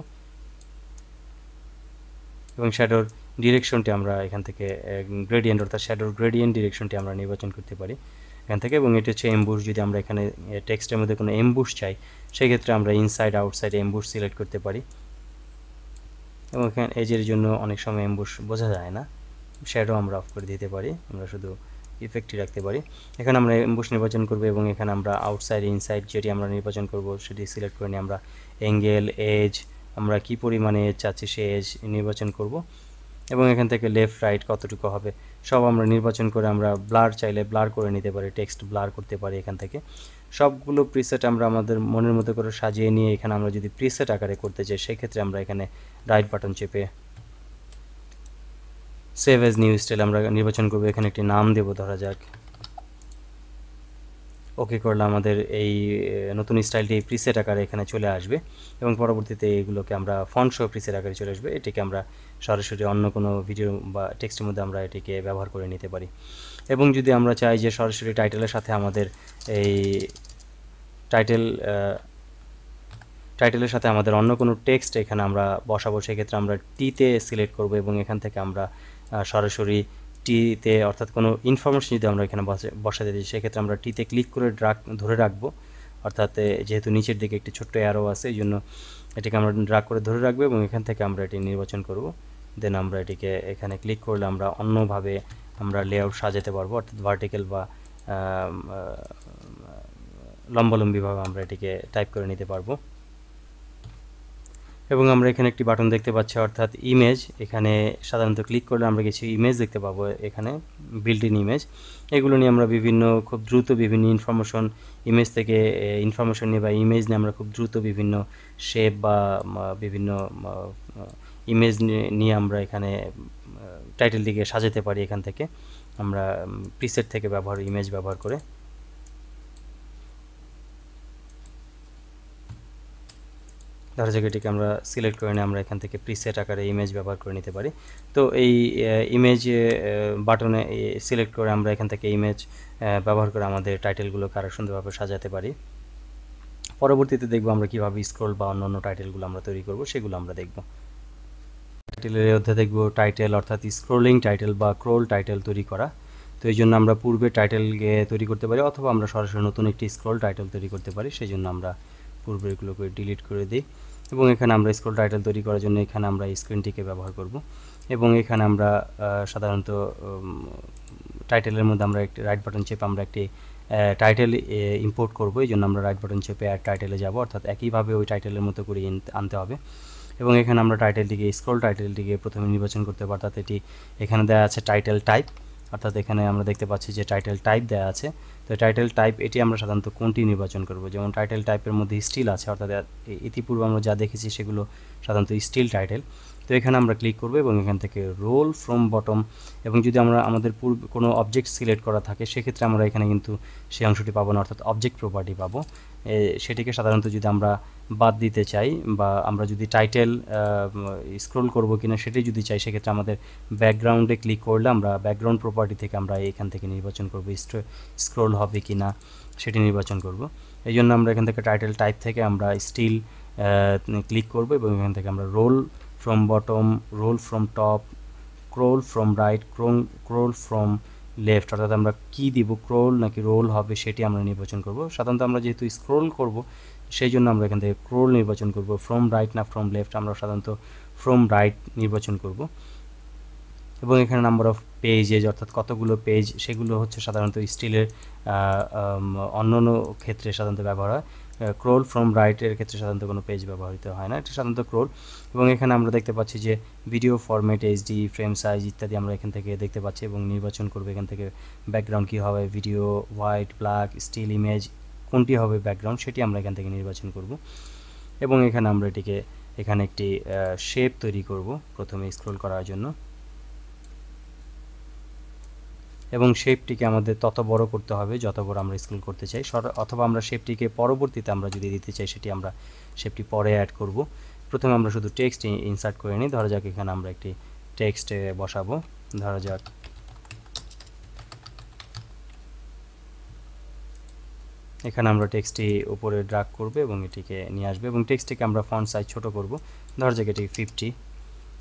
এবং শ্যাডোর ডিরেকশনটি আমরা এখান থেকে গ্রেডিয়েন্ট অর্থাৎ শ্যাডোর গ্রেডিয়েন্ট ডিরেকশনটি আমরা নির্বাচন করতে পারি এখান থেকে এবং এটি হচ্ছে এমবুশ যদি আমরা এখানে টেক্সটের মধ্যে কোনো এমবুশ চাই সেক্ষেত্রে আমরা ইনসাইড আউটসাইড এমবুশ সিলেক্ট করতে পারি এবং এখানে এজের জন্য অনেক সময় এমবুশ বোঝা যায় না শ্যাডো আমরা অফ করে দিতে পারি আমরা শুধু ইফেক্টই রাখতে পারি এখানে আমরা এম্বুশ নির্বাচন করব এবং এখানে আমরা আউটসাইড ইনসাইড যেটি আমরা নির্বাচন করব সেটি সিলেক্ট করে নিয়ে আমরা অ্যাঙ্গেল এজ আমরা কি পরিমাণে এজ চাচ্ছি সে এজ নির্বাচন করব এবং এখান থেকে লেফট রাইট কতটুকু হবে সব আমরা নির্বাচন করে আমরা ব্লার চাইলে ব্লার করে নিতে পারি টেক্সট ব্লার করতে পারি এখান থেকে সবগুলো প্রিসেট আমরা আমাদের মনের মতো করে সাজিয়ে নিয়ে এখানে আমরা যদি প্রিসেট আকারে করতে চাই সেক্ষেত্রে আমরা এখানে রাইট বাটন চেপে সেভ এজ নিউ স্টাইল আমরা নির্বাচন করব এখানে একটি নাম দেব ধরা যাক ওকে করলে আমাদের এই নতুন স্টাইলটি প্রিসেট আকারে এখানে চলে আসবে এবং পরবর্তীতে এইগুলোকে আমরা ফন্ট সহ প্রিসেট আকারে চলে আসবে এটিকে আমরা সরাসরি অন্য কোনো ভিডিও বা টেক্সটের মধ্যে আমরা এটিকে ব্যবহার করে নিতে পারি এবং যদি আমরা চাই যে সরাসরি টাইটেলের সাথে আমাদের এই টাইটেল টাইটেলের সাথে আমাদের অন্য কোনো টেক্সট এখানে আমরা বসাবো সেক্ষেত্রে আমরা টিতে সিলেক্ট করব এবং এখান থেকে আমরা সরাসরি টিতে অর্থাৎ কোনো ইনফরমেশন যদি আমরা এখানে বসাতে দিই সেক্ষেত্রে আমরা টিতে ক্লিক করে ড্রাগ ধরে রাখবো অর্থাৎ যেহেতু নিচের দিকে একটি ছোট্ট অ্যারো আছে এই জন্য এটিকে আমরা ড্রাগ করে ধরে রাখবো এবং এখান থেকে আমরা এটি নির্বাচন করব দেন আমরা এটিকে এখানে ক্লিক করলে আমরা অন্যভাবে আমরা লেআউট সাজাতে পারবো অর্থাৎ ভার্টিক্যাল বা লম্বালম্বিভাবে আমরা এটিকে টাইপ করে নিতে পারবো এবং আমরা এখানে একটি বাটন দেখতে পাচ্ছি অর্থাৎ ইমেজ এখানে সাধারণত ক্লিক করলে আমরা কিছু ইমেজ দেখতে পাবো এখানে বিল্ডিং ইন ইমেজ এগুলো নিয়ে আমরা বিভিন্ন খুব দ্রুত বিভিন্ন ইনফরমেশন ইমেজ থেকে ইনফরমেশন নিয়ে বা ইমেজ নিয়ে আমরা খুব দ্রুত বিভিন্ন শেপ বা বিভিন্ন ইমেজ নিয়ে আমরা এখানে টাইটেল দিকে সাজাতে পারি এখান থেকে আমরা প্রিসেট থেকে ব্যবহার ইমেজ ব্যবহার করে ধরা যাক এটিকে আমরা সিলেক্ট করে নিয়ে আমরা এখান থেকে প্রিসেট আকারে ইমেজ ব্যবহার করে নিতে পারি তো এই ইমেজ বাটনে সিলেক্ট করে আমরা এখান থেকে ইমেজ ব্যবহার করে আমাদের টাইটেলগুলোকে আরও সুন্দরভাবে সাজাতে পারি পরবর্তীতে দেখব আমরা কীভাবে স্ক্রোল বা অন্য অন্য টাইটেলগুলো আমরা তৈরি করব সেগুলো আমরা দেখব টাইটেলের মধ্যে দেখব টাইটেল অর্থাৎ স্ক্রোলিং টাইটেল বা ক্রোল টাইটেল তৈরি করা তো এই জন্য আমরা পূর্বে টাইটেল তৈরি করতে পারি অথবা আমরা সরাসরি নতুন একটি স্ক্রোল টাইটেল তৈরি করতে পারি সেই জন্য আমরা পূর্বেরগুলোকে ডিলিট করে দিই এবং এখানে আমরা স্কুল টাইটেল তৈরি করার জন্য এখানে আমরা স্ক্রিনটিকে ব্যবহার করব এবং এখানে আমরা সাধারণত টাইটেলের মধ্যে আমরা একটি রাইট বাটন চেপে আমরা একটি টাইটেল ইম্পোর্ট করবো এই জন্য আমরা রাইট বাটন চেপে অ্যাড টাইটেলে যাব অর্থাৎ একইভাবে ওই টাইটেলের মতো করে আনতে হবে এবং এখানে আমরা টাইটেলটিকে স্ক্রল টাইটেলটিকে প্রথমে নির্বাচন করতে পারি অর্থাৎ এটি এখানে দেওয়া আছে টাইটেল টাইপ অর্থাৎ এখানে আমরা দেখতে পাচ্ছি যে টাইটেল টাইপ দেওয়া আছে তো টাইটেল টাইপ এটি আমরা সাধারণত কোনটি নির্বাচন করব যেমন টাইটেল টাইপের মধ্যে স্টিল আছে অর্থাৎ ইতিপূর্বে আমরা যা দেখেছি সেগুলো সাধারণত স্টিল টাইটেল তো এখানে আমরা ক্লিক করব এবং এখান থেকে রোল ফ্রম বটম এবং যদি আমরা আমাদের পূর্ব কোনো অবজেক্ট সিলেক্ট করা থাকে সেক্ষেত্রে আমরা এখানে কিন্তু সেই অংশটি পাবো না অর্থাৎ অবজেক্ট প্রপার্টি পাবো সেটিকে সাধারণত যদি আমরা বাদ দিতে চাই বা আমরা যদি টাইটেল স্ক্রোল করব কিনা সেটি যদি চাই সেক্ষেত্রে আমাদের ব্যাকগ্রাউন্ডে ক্লিক করলে আমরা ব্যাকগ্রাউন্ড প্রপার্টি থেকে আমরা এখান থেকে নির্বাচন করবো স্ক্রোল হবে কি না সেটি নির্বাচন করব এই জন্য আমরা এখান থেকে টাইটেল টাইপ থেকে আমরা স্টিল ক্লিক করব এবং এখান থেকে আমরা roll from bottom roll from top crawl from right crawl from left অর্থাৎ আমরা কি দিব ক্রোল নাকি রোল হবে সেটি আমরা নির্বাচন করব সাধারণত আমরা যেহেতু স্ক্রোল করব সেই জন্য আমরা এখান থেকে ক্রোল নির্বাচন করব ফ্রম রাইট না ফ্রম লেফট আমরা সাধারণত ফ্রম রাইট নির্বাচন করব এবং এখানে নাম্বার অফ পেজেজ অর্থাৎ কতগুলো পেজ সেগুলো হচ্ছে সাধারণত স্টিলের অন্য অন্য ক্ষেত্রে সাধারণত ব্যবহার হয় ক্রোল ফ্রম রাইট এর ক্ষেত্রে সাধারণত কোনো পেজ ব্যবহৃত হয় না এটা সাধারণত ক্রোল এবং এখানে আমরা দেখতে পাচ্ছি যে video format HD frame size ইত্যাদি আমরা এখান থেকে দেখতে পাচ্ছি এবং নির্বাচন করবো এখান থেকে ব্যাকগ্রাউন্ড কী হবে video white black still image কোনটি হবে ব্যাকগ্রাউন্ড সেটি আমরা এখান থেকে নির্বাচন করব এবং এখানে আমরা এটিকে এখানে একটি শেপ তৈরি করব প্রথমে স্ক্রোল করার জন্য এবং শেপটিকে আমাদের তত বড় করতে হবে যত বড় আমরা স্কেল করতে চাই অথবা আমরা শেপটিকে পরবর্তীতে আমরা যদি দিতে চাই সেটি আমরা শেপটি পরে অ্যাড করব প্রথমে আমরা শুধু টেক্সট ইনসার্ট করে নিই ধরা যাক এখানে আমরা একটি টেক্সট বসাবো ধরা যাক এখানে আমরা টেক্সটটি উপরে ড্রাগ করব এবং এটিকে নিয়ে আসবে এবং টেক্সটটিকে আমরা ফন্ট সাইজ ছোট করব ধরা যাক এটি ফিফটি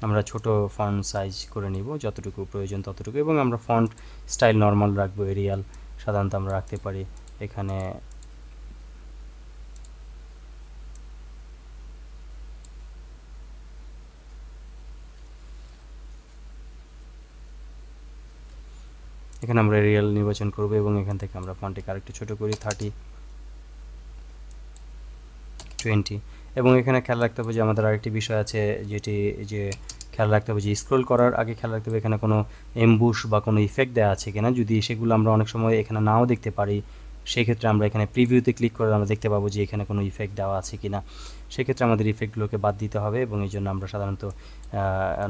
আমরা ছোট ফন্ট সাইজ করে নিব যতটুকু প্রয়োজন ততটুকু এবং আমরা ফন্ট স্টাইল নর্মাল রাখবো এরিয়াল সাধারণত আমরা রাখতে পারি এখানে এখানে আমরা এরিয়াল নির্বাচন করব এবং এখান থেকে আমরা ফন্টে কারেক্ট ছোট করি থার্টি টোয়েন্টি এবং এখানে খেয়াল রাখতে হবে যে আমাদের আরেকটি বিষয় আছে যেটি যে খেয়াল রাখতে হবে যে স্ক্রোল করার আগে খেয়াল রাখতে হবে এখানে কোনো এমবুশ বা কোনো ইফেক্ট দেওয়া আছে কিনা যদি সেগুলো আমরা অনেক সময় এখানে নাও দেখতে পারি সেক্ষেত্রে আমরা এখানে প্রিভিউতে ক্লিক করে আমরা দেখতে পাবো যে এখানে কোনো ইফেক্ট দেওয়া আছে কি না সেক্ষেত্রে আমাদের ইফেক্টগুলোকে বাদ দিতে হবে এবং এই জন্য আমরা সাধারণত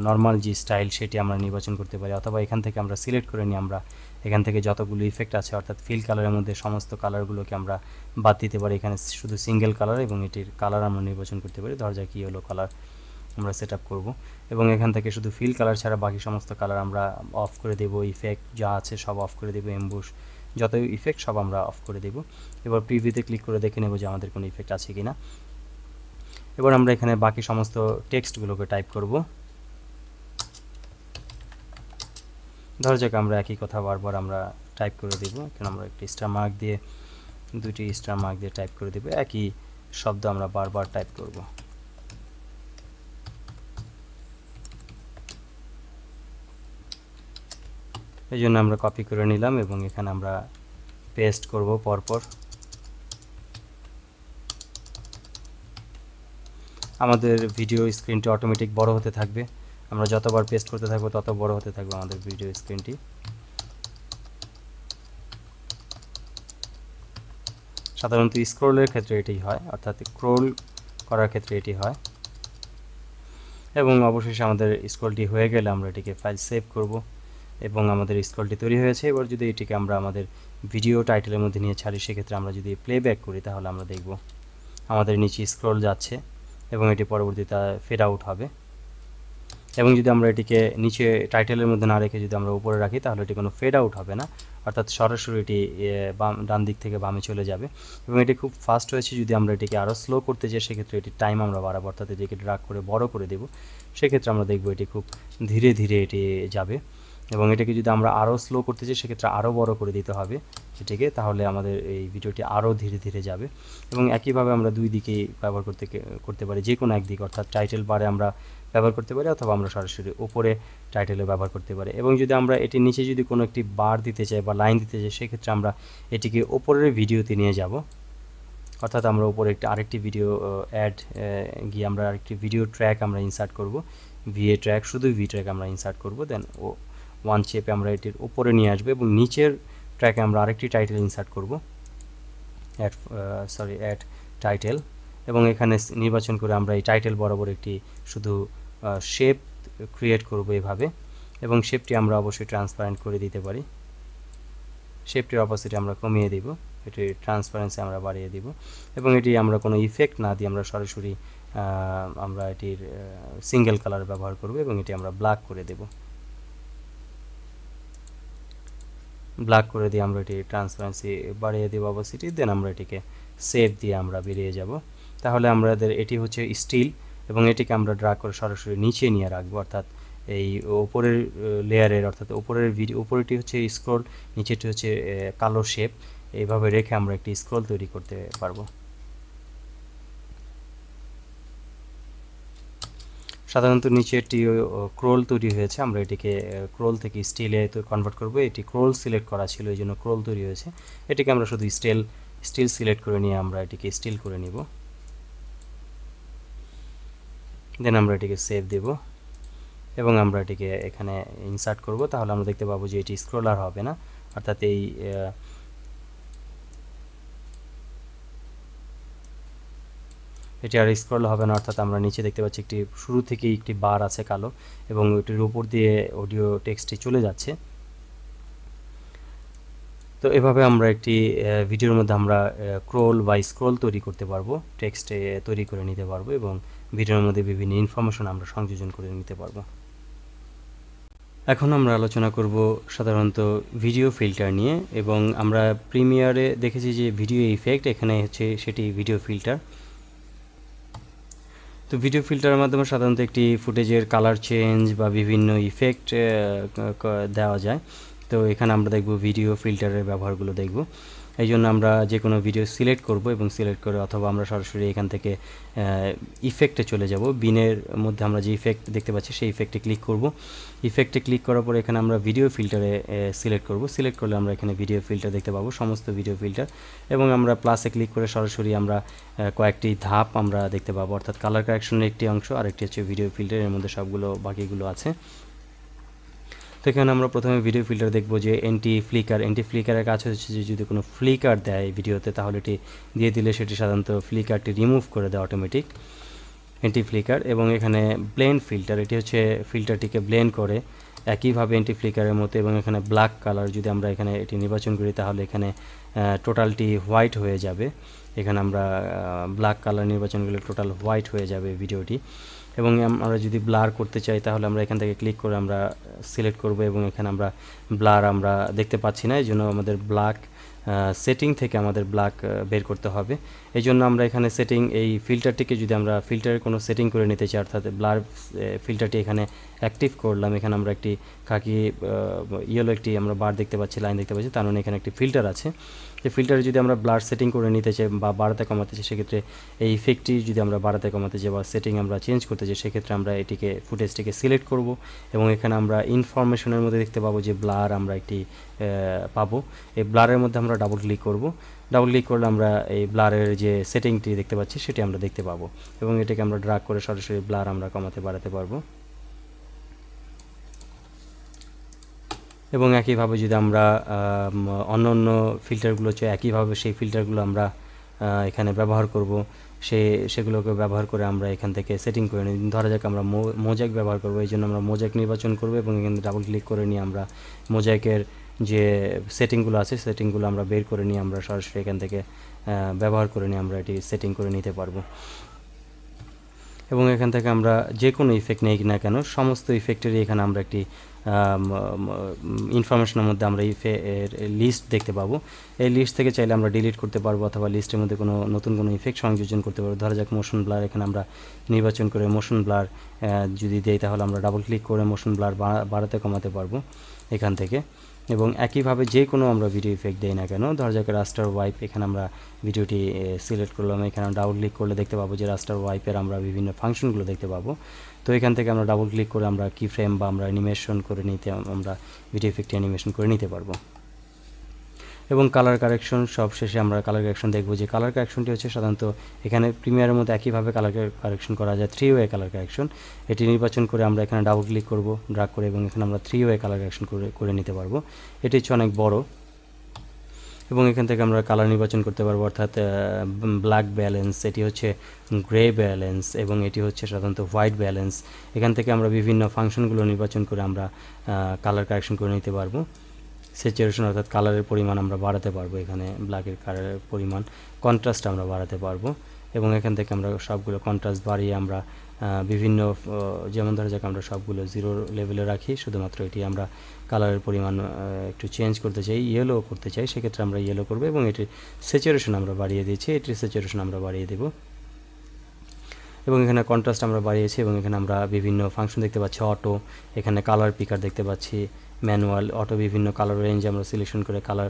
নর্মাল যে স্টাইল সেটি আমরা নির্বাচন করতে পারি অথবা এখান থেকে আমরা সিলেক্ট করে নিই আমরা এখান থেকে যতগুলো ইফেক্ট আছে অর্থাৎ ফিল কালারের মধ্যে সমস্ত কালারগুলোকে আমরা বাদ দিতে পারি এখানে শুধু সিঙ্গেল কালার এবং এটির কালার আমরা নির্বাচন করতে পারি যা কী হলো কালার আমরা সেট আপ করবো এবং এখান থেকে শুধু ফিল কালার ছাড়া বাকি সমস্ত কালার আমরা অফ করে দেব ইফেক্ট যা আছে সব অফ করে দেব এমবুশ যত ইফেক্ট সব আমরা অফ করে দেব এবার প্রিভিউতে ক্লিক করে দেখে নেব যে আমাদের কোনো ইফেক্ট আছে কি না এবার আমরা এখানে বাকি সমস্ত টেক্সটগুলোকে টাইপ করব ধরা যাক আমরা একই কথা বারবার আমরা টাইপ করে দেব এখানে আমরা একটি স্টার মার্ক দিয়ে দুটি স্টার মার্ক দিয়ে টাইপ করে দেব একই শব্দ আমরা বারবার টাইপ করবো সেই জন্য আমরা কপি করে নিলাম এবং এখানে আমরা পেস্ট করব পরপর আমাদের ভিডিও স্ক্রিনটি অটোমেটিক বড় হতে থাকবে আমরা যতবার পেস্ট করতে থাকবো তত বড় হতে থাকবে আমাদের ভিডিও স্ক্রিনটি সাধারণত স্ক্রোলের ক্ষেত্রে এটি হয় অর্থাৎ ক্রোল করার ক্ষেত্রে এটি হয় এবং অবশেষে আমাদের স্ক্রোলটি হয়ে গেলে আমরা এটিকে ফাইল সেভ করব এবং আমাদের স্কলটি তৈরি হয়েছে এবার যদি এটিকে আমরা আমাদের ভিডিও টাইটেলের মধ্যে নিয়ে ছাড়ি সেক্ষেত্রে আমরা যদি প্লেব্যাক করি তাহলে আমরা দেখব আমাদের নিচে স্ক্রল যাচ্ছে এবং এটি পরবর্তীতে ফেড আউট হবে এবং যদি আমরা এটিকে নিচে টাইটেলের মধ্যে না রেখে যদি আমরা উপরে রাখি তাহলে এটি কোনো ফেড আউট হবে না অর্থাৎ সরাসরি এটি বাম ডান দিক থেকে বামে চলে যাবে এবং এটি খুব ফাস্ট হয়েছে যদি আমরা এটিকে আরও স্লো করতে চাই সেক্ষেত্রে এটির টাইম আমরা বাড়াবো অর্থাৎ এটিকে ড্রাগ করে বড় করে দেবো সেক্ষেত্রে আমরা দেখব এটি খুব ধীরে ধীরে এটি যাবে এবং এটাকে যদি আমরা আরও স্লো করতে চাই সেক্ষেত্রে আরও বড় করে দিতে হবে সেটিকে তাহলে আমাদের এই ভিডিওটি আরও ধীরে ধীরে যাবে এবং একইভাবে আমরা দুই দিকে ব্যবহার করতে করতে পারি যে কোনো একদিক অর্থাৎ টাইটেল বারে আমরা ব্যবহার করতে পারি অথবা আমরা সরাসরি ওপরে টাইটেলে ব্যবহার করতে পারি এবং যদি আমরা এটি নিচে যদি কোনো একটি বার দিতে চাই বা লাইন দিতে চাই সেক্ষেত্রে আমরা এটিকে ওপরের ভিডিওতে নিয়ে যাব অর্থাৎ আমরা ওপরে একটি আরেকটি ভিডিও অ্যাড গিয়ে আমরা আরেকটি ভিডিও ট্র্যাক আমরা ইনসার্ট করব ভিএ ট্র্যাক শুধু ভি ট্র্যাক আমরা ইনসার্ট করব দেন ও ওয়ান চেপে আমরা এটির উপরে নিয়ে আসবো এবং নিচের ট্র্যাকে আমরা আরেকটি টাইটেল ইনসার্ট করবো অ্যাড সরি অ্যাট টাইটেল এবং এখানে নির্বাচন করে আমরা এই টাইটেল বরাবর একটি শুধু শেপ ক্রিয়েট করব এভাবে এবং শেপটি আমরা অবশ্যই ট্রান্সপারেন্ট করে দিতে পারি শেপটির অপোসিটি আমরা কমিয়ে দিব এটির ট্রান্সপারেন্সি আমরা বাড়িয়ে দিব এবং এটি আমরা কোনো ইফেক্ট না দিয়ে আমরা সরাসরি আমরা এটির সিঙ্গেল কালার ব্যবহার করব এবং এটি আমরা ব্ল্যাক করে দেবো ব্ল্যাক করে দিয়ে আমরা এটি ট্রান্সপারেন্সি বাড়িয়ে দিব অবস্থিতি দেন আমরা এটিকে সেভ দিয়ে আমরা বেরিয়ে যাব তাহলে আমাদের এটি হচ্ছে স্টিল এবং এটিকে আমরা ড্রা করে সরাসরি নিচে নিয়ে রাখবো অর্থাৎ এই ওপরের লেয়ারের অর্থাৎ ওপরের ভিডিও ওপরেটি হচ্ছে স্ক্রোল নিচেটি হচ্ছে কালো শেপ এইভাবে রেখে আমরা একটি স্ক্রোল তৈরি করতে পারবো সাধারণত নিচে একটি ক্রোল তৈরি হয়েছে আমরা এটিকে ক্রোল থেকে স্টিলে কনভার্ট করব এটি ক্রোল সিলেক্ট করা ছিল এই জন্য ক্রোল তৈরি হয়েছে এটিকে আমরা শুধু স্টিল স্টিল সিলেক্ট করে নিয়ে আমরা এটিকে স্টিল করে নিব দেন আমরা এটিকে সেভ দেব এবং আমরা এটিকে এখানে ইনসার্ট করব তাহলে আমরা দেখতে পাবো যে এটি স্ক্রোলার হবে না অর্থাৎ এই এটি আর স্ক্রল হবে না অর্থাৎ আমরা নিচে দেখতে পাচ্ছি একটি শুরু থেকেই একটি বার আছে কালো এবং ওইটির উপর দিয়ে অডিও টেক্সটটি চলে যাচ্ছে তো এভাবে আমরা একটি ভিডিওর মধ্যে আমরা ক্রোল বা স্ক্রোল তৈরি করতে পারবো টেক্সটে তৈরি করে নিতে পারবো এবং ভিডিওর মধ্যে বিভিন্ন ইনফরমেশন আমরা সংযোজন করে নিতে পারবো এখন আমরা আলোচনা করব সাধারণত ভিডিও ফিল্টার নিয়ে এবং আমরা প্রিমিয়ারে দেখেছি যে ভিডিও ইফেক্ট এখানে হচ্ছে সেটি ভিডিও ফিল্টার তো ভিডিও ফিল্টারের মাধ্যমে সাধারণত একটি ফুটেজের কালার চেঞ্জ বা বিভিন্ন ইফেক্ট দেওয়া যায় তো এখানে আমরা দেখব ভিডিও ফিল্টারের ব্যবহারগুলো দেখব এই জন্য আমরা যে কোনো ভিডিও সিলেক্ট করব এবং সিলেক্ট করে অথবা আমরা সরাসরি এখান থেকে ইফেক্টে চলে যাব বিনের মধ্যে আমরা যে ইফেক্ট দেখতে পাচ্ছি সেই ইফেক্টে ক্লিক করব ইফেক্টে ক্লিক করার পর এখানে আমরা ভিডিও ফিল্টারে সিলেক্ট করব সিলেক্ট করলে আমরা এখানে ভিডিও ফিল্টার দেখতে পাবো সমস্ত ভিডিও ফিল্টার এবং আমরা প্লাসে ক্লিক করে সরাসরি আমরা কয়েকটি ধাপ আমরা দেখতে পাবো অর্থাৎ কালার কারেকশনের একটি অংশ আরেকটি হচ্ছে ভিডিও ফিল্টারের মধ্যে সবগুলো বাকিগুলো আছে তো এখানে আমরা প্রথমে ভিডিও ফিল্টার দেখব যে এন্টি ফ্লিকার এন্টি ফ্লিকারের কাজ হচ্ছে যে যদি কোনো ফ্লিকার দেয় ভিডিওতে তাহলে এটি দিয়ে দিলে সেটি সাধারণত ফ্লিকারটি রিমুভ করে দেয় অটোমেটিক এন্টি ফ্লিকার এবং এখানে ব্লেন্ড ফিল্টার এটি হচ্ছে ফিল্টারটিকে ব্লেন্ড করে একইভাবে এন্টি ফ্লিকারের মতো এবং এখানে ব্ল্যাক কালার যদি আমরা এখানে এটি নির্বাচন করি তাহলে এখানে টোটালটি হোয়াইট হয়ে যাবে এখানে আমরা ব্ল্যাক কালার নির্বাচন করলে টোটাল হোয়াইট হয়ে যাবে ভিডিওটি এবং আমরা যদি ব্লার করতে চাই তাহলে আমরা এখান থেকে ক্লিক করে আমরা সিলেক্ট করব এবং এখানে আমরা ব্লার আমরা দেখতে পাচ্ছি না এই জন্য আমাদের ব্ল্যাক সেটিং থেকে আমাদের ব্ল্যাক বের করতে হবে এই জন্য আমরা এখানে সেটিং এই ফিল্টারটিকে যদি আমরা ফিল্টারের কোনো সেটিং করে নিতে চাই অর্থাৎ ব্লার ফিল্টারটি এখানে অ্যাক্টিভ করলাম এখানে আমরা একটি খাকি ইয়েলো একটি আমরা বার দেখতে পাচ্ছি লাইন দেখতে পাচ্ছি তার মানে এখানে একটি ফিল্টার আছে যে ফিল্টারে যদি আমরা ব্লার সেটিং করে নিতে চাই বা বাড়াতে কমাতে চাই সেক্ষেত্রে এই ইফেক্টটি যদি আমরা বাড়াতে কমাতে চাই বা সেটিং আমরা চেঞ্জ করতে চাই সেক্ষেত্রে আমরা এটিকে ফুটেজটিকে সিলেক্ট করব এবং এখানে আমরা ইনফরমেশনের মধ্যে দেখতে পাবো যে ব্লার আমরা একটি পাবো এই ব্লারের মধ্যে আমরা ডাবল ক্লিক করব ডাবল ক্লিক করলে আমরা এই ব্লারের যে সেটিংটি দেখতে পাচ্ছি সেটি আমরা দেখতে পাবো এবং এটাকে আমরা ড্রাগ করে সরাসরি ব্লার আমরা কমাতে বাড়াতে পারবো এবং একইভাবে যদি আমরা অন্য অন্য ফিল্টারগুলো হচ্ছে একইভাবে সেই ফিল্টারগুলো আমরা এখানে ব্যবহার করব সে সেগুলোকে ব্যবহার করে আমরা এখান থেকে সেটিং করে নিই ধরা যাক আমরা মোজাক ব্যবহার করবো এই জন্য আমরা মোজাক নির্বাচন করবো এবং এখানে ডাবল ক্লিক করে নিয়ে আমরা মোজাকের যে সেটিংগুলো আছে সেটিংগুলো আমরা বের করে নিয়ে আমরা সরাসরি এখান থেকে ব্যবহার করে নিয়ে আমরা এটি সেটিং করে নিতে পারবো এবং এখান থেকে আমরা যে কোনো ইফেক্ট নেই না কেন সমস্ত ইফেক্টেরই এখানে আমরা একটি ইনফরমেশনের মধ্যে আমরা ইফে লিস্ট দেখতে পাবো এই লিস্ট থেকে চাইলে আমরা ডিলিট করতে পারবো অথবা লিস্টের মধ্যে কোনো নতুন কোনো ইফেক্ট সংযোজন করতে পারবো ধরা যাক মোশন ব্লার এখানে আমরা নির্বাচন করে মোশন ব্লার যদি দেই তাহলে আমরা ডাবল ক্লিক করে মোশন ব্লার বাড়াতে কমাতে পারবো এখান থেকে এবং একইভাবে যে কোনো আমরা ভিডিও ইফেক্ট দেই না কেন ধর যাকে রাস্টার ওয়াইপ এখানে আমরা ভিডিওটি সিলেক্ট করলাম এখানে ডাবল ক্লিক করলে দেখতে পাবো যে রাস্টার ওয়াইপের আমরা বিভিন্ন ফাংশনগুলো দেখতে পাবো তো এখান থেকে আমরা ডাবল ক্লিক করে আমরা কি ফ্রেম বা আমরা অ্যানিমেশন করে নিতে আমরা ভিডিও ইফেক্ট অ্যানিমেশন করে নিতে পারবো এবং কালার কারেকশন সব শেষে আমরা কালার কারেকশন দেখব যে কালার কারেকশনটি হচ্ছে সাধারণত এখানে প্রিমিয়ারের মধ্যে একইভাবে কালার কারেকশন করা যায় থ্রি ওয়ে কালার কারেকশন এটি নির্বাচন করে আমরা এখানে ডাবল ক্লিক করব ড্রাগ করে এবং এখানে আমরা থ্রি ওয়ে কালার কারেকশন করে করে নিতে পারবো এটি হচ্ছে অনেক বড় এবং এখান থেকে আমরা কালার নির্বাচন করতে পারবো অর্থাৎ ব্ল্যাক ব্যালেন্স এটি হচ্ছে গ্রে ব্যালেন্স এবং এটি হচ্ছে সাধারণত হোয়াইট ব্যালেন্স এখান থেকে আমরা বিভিন্ন ফাংশনগুলো নির্বাচন করে আমরা কালার কারেকশন করে নিতে পারবো স্যাচুরেশন অর্থাৎ কালারের পরিমাণ আমরা বাড়াতে পারবো এখানে ব্ল্যাকের কালারের পরিমাণ কন্ট্রাস্ট আমরা বাড়াতে পারবো এবং এখান থেকে আমরা সবগুলো কন্ট্রাস্ট বাড়িয়ে আমরা বিভিন্ন যেমন ধরা যাক আমরা সবগুলো জিরো লেভেলে রাখি শুধুমাত্র এটি আমরা কালারের পরিমাণ একটু চেঞ্জ করতে চাই ইয়েলো করতে চাই সেক্ষেত্রে আমরা ইয়েলো করবো এবং এটির স্যাচুরেশন আমরা বাড়িয়ে দিয়েছি এটির স্যাচুরেশন আমরা বাড়িয়ে দেবো এবং এখানে কন্ট্রাস্ট আমরা বাড়িয়েছি এবং এখানে আমরা বিভিন্ন ফাংশন দেখতে পাচ্ছি অটো এখানে কালার পিকার দেখতে পাচ্ছি ম্যানুয়াল অটো বিভিন্ন কালার রেঞ্জ আমরা সিলেকশন করে কালার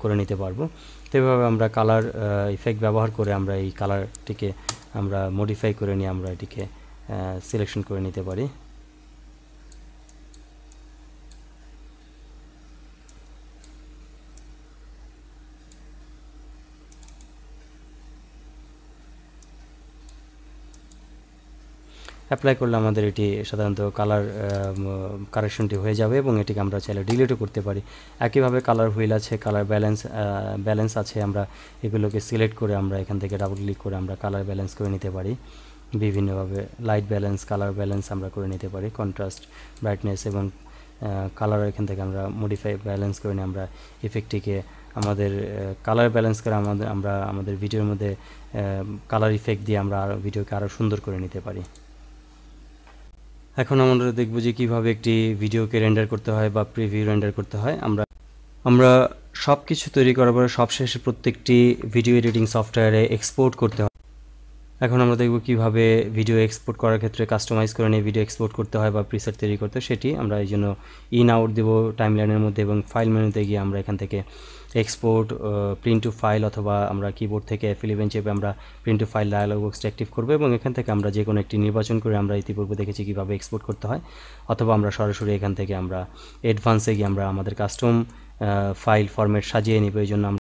করে নিতে পারবো তো এভাবে আমরা কালার ইফেক্ট ব্যবহার করে আমরা এই কালারটিকে আমরা মডিফাই করে নিয়ে আমরা এটিকে সিলেকশন করে নিতে পারি অ্যাপ্লাই করলে আমাদের এটি সাধারণত কালার কারেকশনটি হয়ে যাবে এবং এটিকে আমরা চাইলে ডিলিটও করতে পারি একইভাবে কালার হুইল আছে কালার ব্যালেন্স ব্যালেন্স আছে আমরা এগুলোকে সিলেক্ট করে আমরা এখান থেকে ডাবল ক্লিক করে আমরা কালার ব্যালেন্স করে নিতে পারি বিভিন্নভাবে লাইট ব্যালেন্স কালার ব্যালেন্স আমরা করে নিতে পারি কন্ট্রাস্ট ব্রাইটনেস এবং কালার এখান থেকে আমরা মডিফাই ব্যালেন্স করে নিয়ে আমরা ইফেক্টটিকে আমাদের কালার ব্যালেন্স করে আমাদের আমরা আমাদের ভিডিওর মধ্যে কালার ইফেক্ট দিয়ে আমরা ভিডিওকে আরও সুন্দর করে নিতে পারি এখন আমরা দেখব যে কিভাবে একটি ভিডিওকে রেন্ডার করতে হয় বা প্রিভিউ রেন্ডার করতে হয় আমরা আমরা সব কিছু তৈরি করার পরে সবশেষে প্রত্যেকটি ভিডিও এডিটিং সফটওয়্যারে এক্সপোর্ট করতে হয় এখন আমরা দেখব কিভাবে ভিডিও এক্সপোর্ট করার ক্ষেত্রে কাস্টমাইজ করে নিয়ে ভিডিও এক্সপোর্ট করতে হয় বা প্রিসেট তৈরি করতে সেটি আমরা এই জন্য ইন আউট দেবো টাইমলাইনের মধ্যে এবং ফাইল মেনুতে গিয়ে আমরা এখান থেকে এক্সপোর্ট প্রিন্ট টু ফাইল অথবা আমরা কিবোর্ড থেকে এফিলিভেন চেপে আমরা প্রিন্ট টু ফাইল ডায়ালগ বক্সটা অ্যাক্টিভ করবো এবং এখান থেকে আমরা যে কোনো একটি নির্বাচন করে আমরা ইতিপূর্বে দেখেছি কীভাবে এক্সপোর্ট করতে হয় অথবা আমরা সরাসরি এখান থেকে আমরা অ্যাডভান্সে গিয়ে আমরা আমাদের কাস্টম ফাইল ফরম্যাট সাজিয়ে নিব এই জন্য